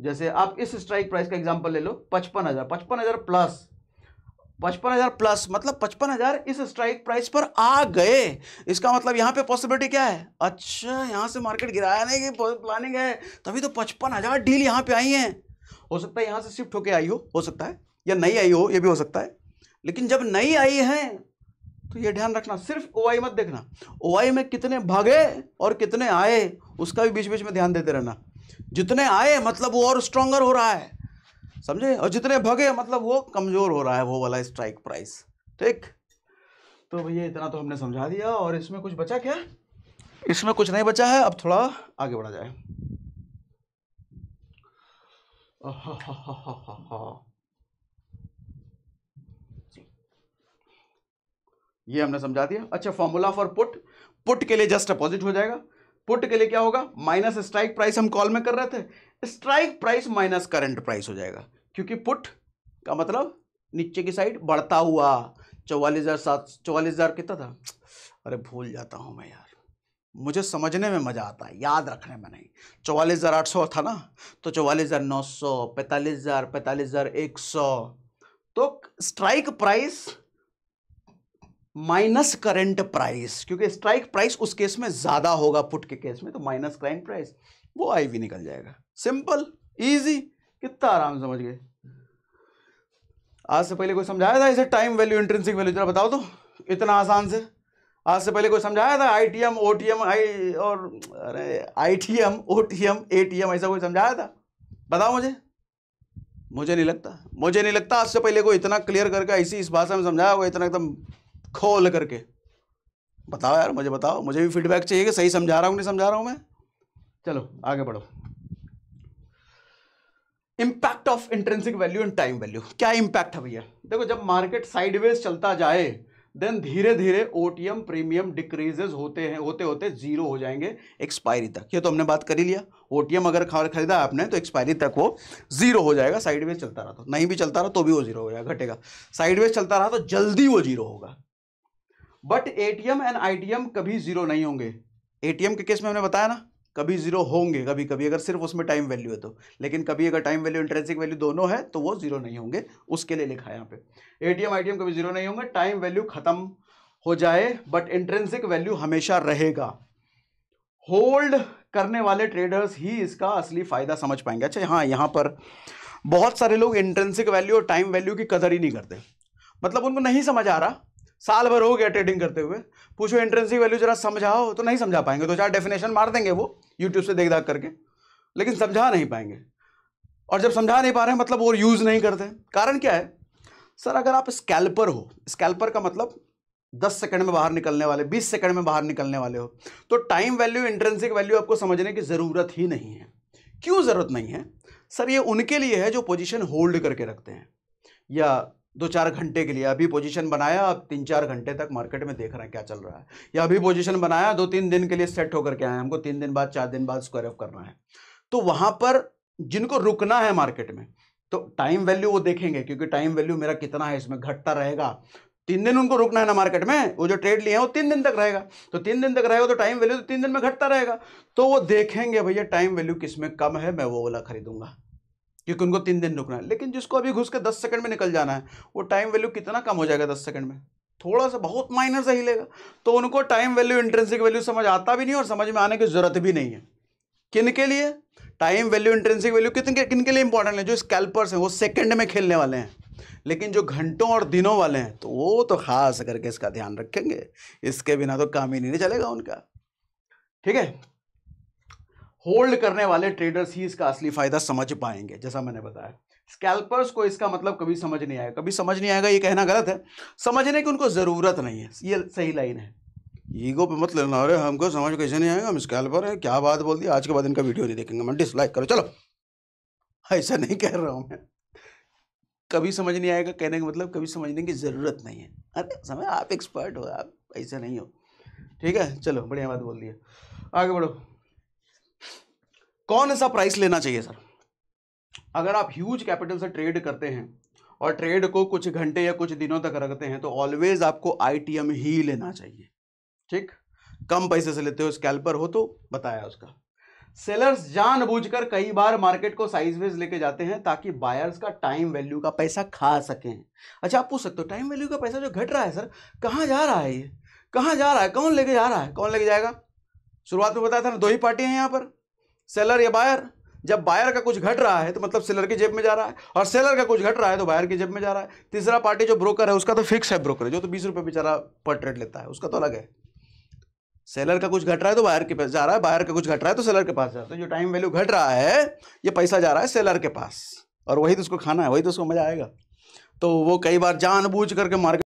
जैसे आप इस स्ट्राइक प्राइस का एग्जाम्पल ले लो पचपन हज़ार पचपन हज़ार प्लस पचपन हजार प्लस मतलब पचपन हजार इस स्ट्राइक प्राइस पर आ गए इसका मतलब यहाँ पे पॉसिबिलिटी क्या है अच्छा यहाँ से मार्केट गिराने की प्लानिंग है तभी तो पचपन हजार डील यहाँ पे आई है हो सकता है यहाँ से शिफ्ट होके आई हो हो सकता है या नहीं आई हो ये भी हो सकता है लेकिन जब नहीं आई है तो ये ध्यान रखना सिर्फ ओ मत देखना ओ में कितने भागे और कितने आए उसका भी बीच बीच में ध्यान देते रहना जितने आए मतलब वो और स्ट्रोंगर हो रहा है समझे और जितने भगे मतलब वो कमज़ोर हो रहा है वो वाला स्ट्राइक प्राइस ठीक तो भैया इतना तो हमने समझा दिया और इसमें कुछ बचा क्या इसमें कुछ नहीं बचा है अब थोड़ा आगे बढ़ा जाए ये हमने समझा दिया अच्छा फॉर्मूला फॉर पुट पुट के लिए जस्ट अपोजिट हो जाएगा पुट के लिए क्या होगा माइनस स्ट्राइक प्राइस हम कॉल में कर रहे थे strike price minus current price हो जाएगा क्योंकि पुट का मतलब नीचे की साइड बढ़ता हुआ चौवालीस हज़ार सात चौवालीस हज़ार कितना था अरे भूल जाता हूँ मैं यार मुझे समझने में मज़ा आता है याद रखने में नहीं चौवालीस हज़ार आठ सौ था ना तो चौवालीस हज़ार नौ सौ पैंतालीस हज़ार पैंतालीस हज़ार एक सौ तो strike price minus current price क्योंकि स्ट्राइक प्राइस उस केस में ज़्यादा होगा पुट के केस में तो माइनस करंट प्राइस वो आई भी निकल जाएगा सिंपल इजी कितना आराम समझ गए आज से पहले कोई समझाया था इसे टाइम वैल्यू इंट्रेंसिक वैल्यू जरा बताओ तो इतना आसान से आज से पहले कोई समझाया था I T M O T M I और अरे I T M O T M A T M ऐसा कोई समझाया था बताओ मुझे मुझे नहीं लगता मुझे नहीं लगता आज से पहले कोई इतना क्लियर करके ऐसी इस भाषा में समझाया होगा इतना एकदम खोल करके बताओ यार मुझे बताओ मुझे भी फीडबैक चाहिए कि सही समझा रहा हूँ नहीं समझा रहा हूँ मैं चलो आगे बढ़ो impact of intrinsic value and time value क्या इंपैक्ट है भैया देखो जब मार्केट साइडवेज चलता जाए देन धीरे धीरे ओटीएम प्रीमियम डिक्रीजेज होते हैं होते होते जीरो हो जाएंगे एक्सपायरी तक ये तो हमने बात कर ही लिया ओटीएम अगर खरीदा आपने तो एक्सपायरी तक वो जीरो हो जाएगा साइडवेज चलता रहा तो नहीं भी चलता रहा तो भी वो जीरो हो जाएगा घटेगा साइडवेज चलता रहा तो जल्दी वो जीरो होगा बट एटीएम एंड आईटीएम कभी जीरो नहीं होंगे एटीएम के केस में हमने बताया ना कभी जीरो होंगे कभी कभी अगर सिर्फ उसमें टाइम वैल्यू है तो लेकिन कभी अगर टाइम वैल्यू इंटरेंसिक वैल्यू दोनों है तो वो जीरो नहीं होंगे उसके लिए लिखा है यहाँ पे एटीएम आईटीएम कभी जीरो नहीं होंगे टाइम वैल्यू खत्म हो जाए बट इंटरेंसिक वैल्यू हमेशा रहेगा होल्ड करने वाले ट्रेडर्स ही इसका असली फायदा समझ पाएंगे अच्छा हाँ यहाँ पर बहुत सारे लोग इंटरेंसिक वैल्यू और टाइम वैल्यू की कदर ही नहीं करते मतलब उनको नहीं समझ आ रहा साल भर हो गया ट्रेडिंग करते हुए पूछो एंट्रेंस की वैल्यू जरा समझाओ तो नहीं समझा पाएंगे दो तो चार डेफिनेशन मार देंगे वो यूट्यूब से देख दाख करके लेकिन समझा नहीं पाएंगे और जब समझा नहीं पा रहे हैं मतलब वो यूज़ नहीं करते कारण क्या है सर अगर आप स्कैल्पर हो स्कैल्पर का मतलब दस सेकंड में बाहर निकलने वाले बीस सेकंड में बाहर निकलने वाले हो तो टाइम वैल्यू इंट्रेंसिक वैल्यू आपको समझने की ज़रूरत ही नहीं है क्यों ज़रूरत नहीं है सर ये उनके लिए है जो पोजिशन होल्ड करके रखते हैं या दो चार घंटे के लिए अभी पोजीशन बनाया अब तीन चार घंटे तक मार्केट में देख रहे हैं क्या चल रहा है या अभी पोजीशन बनाया दो तीन दिन के लिए सेट होकर के आए हमको तीन दिन बाद चार दिन बाद स्क्वायर ऑफ करना है तो वहां पर जिनको रुकना है मार्केट में तो टाइम वैल्यू वो देखेंगे क्योंकि टाइम वैल्यू मेरा कितना है इसमें घटता रहेगा तीन दिन उनको रुकना है ना मार्केट में वो जो ट्रेड लिए हैं वो तीन दिन तक रहेगा तो तीन दिन तक रहेगा तो टाइम वैल्यू तो तीन दिन में घटता रहेगा तो वो देखेंगे भैया टाइम वैल्यू किस में कम है मैं वो वाला खरीदूंगा क्योंकि उनको तीन दिन रुकना है लेकिन जिसको अभी घुस के दस सेकंड में निकल जाना है वो टाइम वैल्यू कितना कम हो जाएगा दस सेकंड में थोड़ा सा बहुत माइनर सा हिलेगा तो उनको टाइम वैल्यू इंट्रेंसिक वैल्यू समझ आता भी नहीं और समझ में आने की जरूरत भी नहीं है किन के लिए टाइम वैल्यू इंट्रेंसिक वैल्यू कितने किन के लिए इंपॉर्टेंट है जो स्कैल्पर्स हैं वो सेकंड में खेलने वाले हैं लेकिन जो घंटों और दिनों वाले हैं तो वो तो खास करके इसका ध्यान रखेंगे इसके बिना तो काम ही नहीं चलेगा उनका ठीक है होल्ड करने वाले ट्रेडर्स ही इसका असली फ़ायदा समझ पाएंगे जैसा मैंने बताया स्कैल्पर्स को इसका मतलब कभी समझ नहीं आएगा कभी समझ नहीं आएगा ये कहना गलत है समझने की उनको ज़रूरत नहीं है ये सही लाइन है ईगो पे मत लेना अरे हमको समझ कैसे नहीं आएगा हम स्कैल्पर है क्या बात बोल दी आज के बाद इनका वीडियो नहीं देखेंगे मैं डिसलाइक करो चलो ऐसा नहीं कह रहा हूँ मैं कभी समझ नहीं आएगा कहने का मतलब कभी समझने की ज़रूरत नहीं है अरे समय आप एक्सपर्ट हो आप ऐसा नहीं हो ठीक है चलो बढ़िया बात बोल दिया आगे बढ़ो कौन सा प्राइस लेना चाहिए सर अगर आप ह्यूज कैपिटल से ट्रेड करते हैं और ट्रेड को कुछ घंटे या कुछ दिनों तक रखते हैं तो ऑलवेज आपको आई ही लेना चाहिए ठीक कम पैसे से लेते हो स्कैल्पर हो तो बताया उसका सेलर्स जानबूझकर कई बार मार्केट को साइज वेज लेके जाते हैं ताकि बायर्स का टाइम वैल्यू का पैसा खा सकें अच्छा आप पूछ सकते हो टाइम वैल्यू का पैसा जो घट रहा है सर कहाँ जा रहा है ये कहाँ जा रहा है कौन लेके जा रहा है कौन लेके जाएगा शुरुआत में बताया था ना दो ही पार्टियां हैं यहाँ पर सेलर या बायर जब बायर का कुछ घट रहा है तो मतलब सेलर की जेब में जा रहा है और सेलर का कुछ घट रहा है तो बायर की जेब में जा रहा है तीसरा पार्टी जो ब्रोकर है उसका तो फिक्स है ब्रोकर जो तो बीस रुपये बेचारा पर ट्रेड लेता है उसका तो अलग है सेलर का कुछ घट रहा है तो बायर के पास जा रहा है बायर का कुछ घट रहा है तो सेलर के पास जा रहा है तो जो टाइम वैल्यू घट रहा है ये पैसा जा रहा है सेलर के पास और वही तो उसको खाना है वही तो उसको मजा आएगा तो वो कई बार जानबूझ करके मार्केट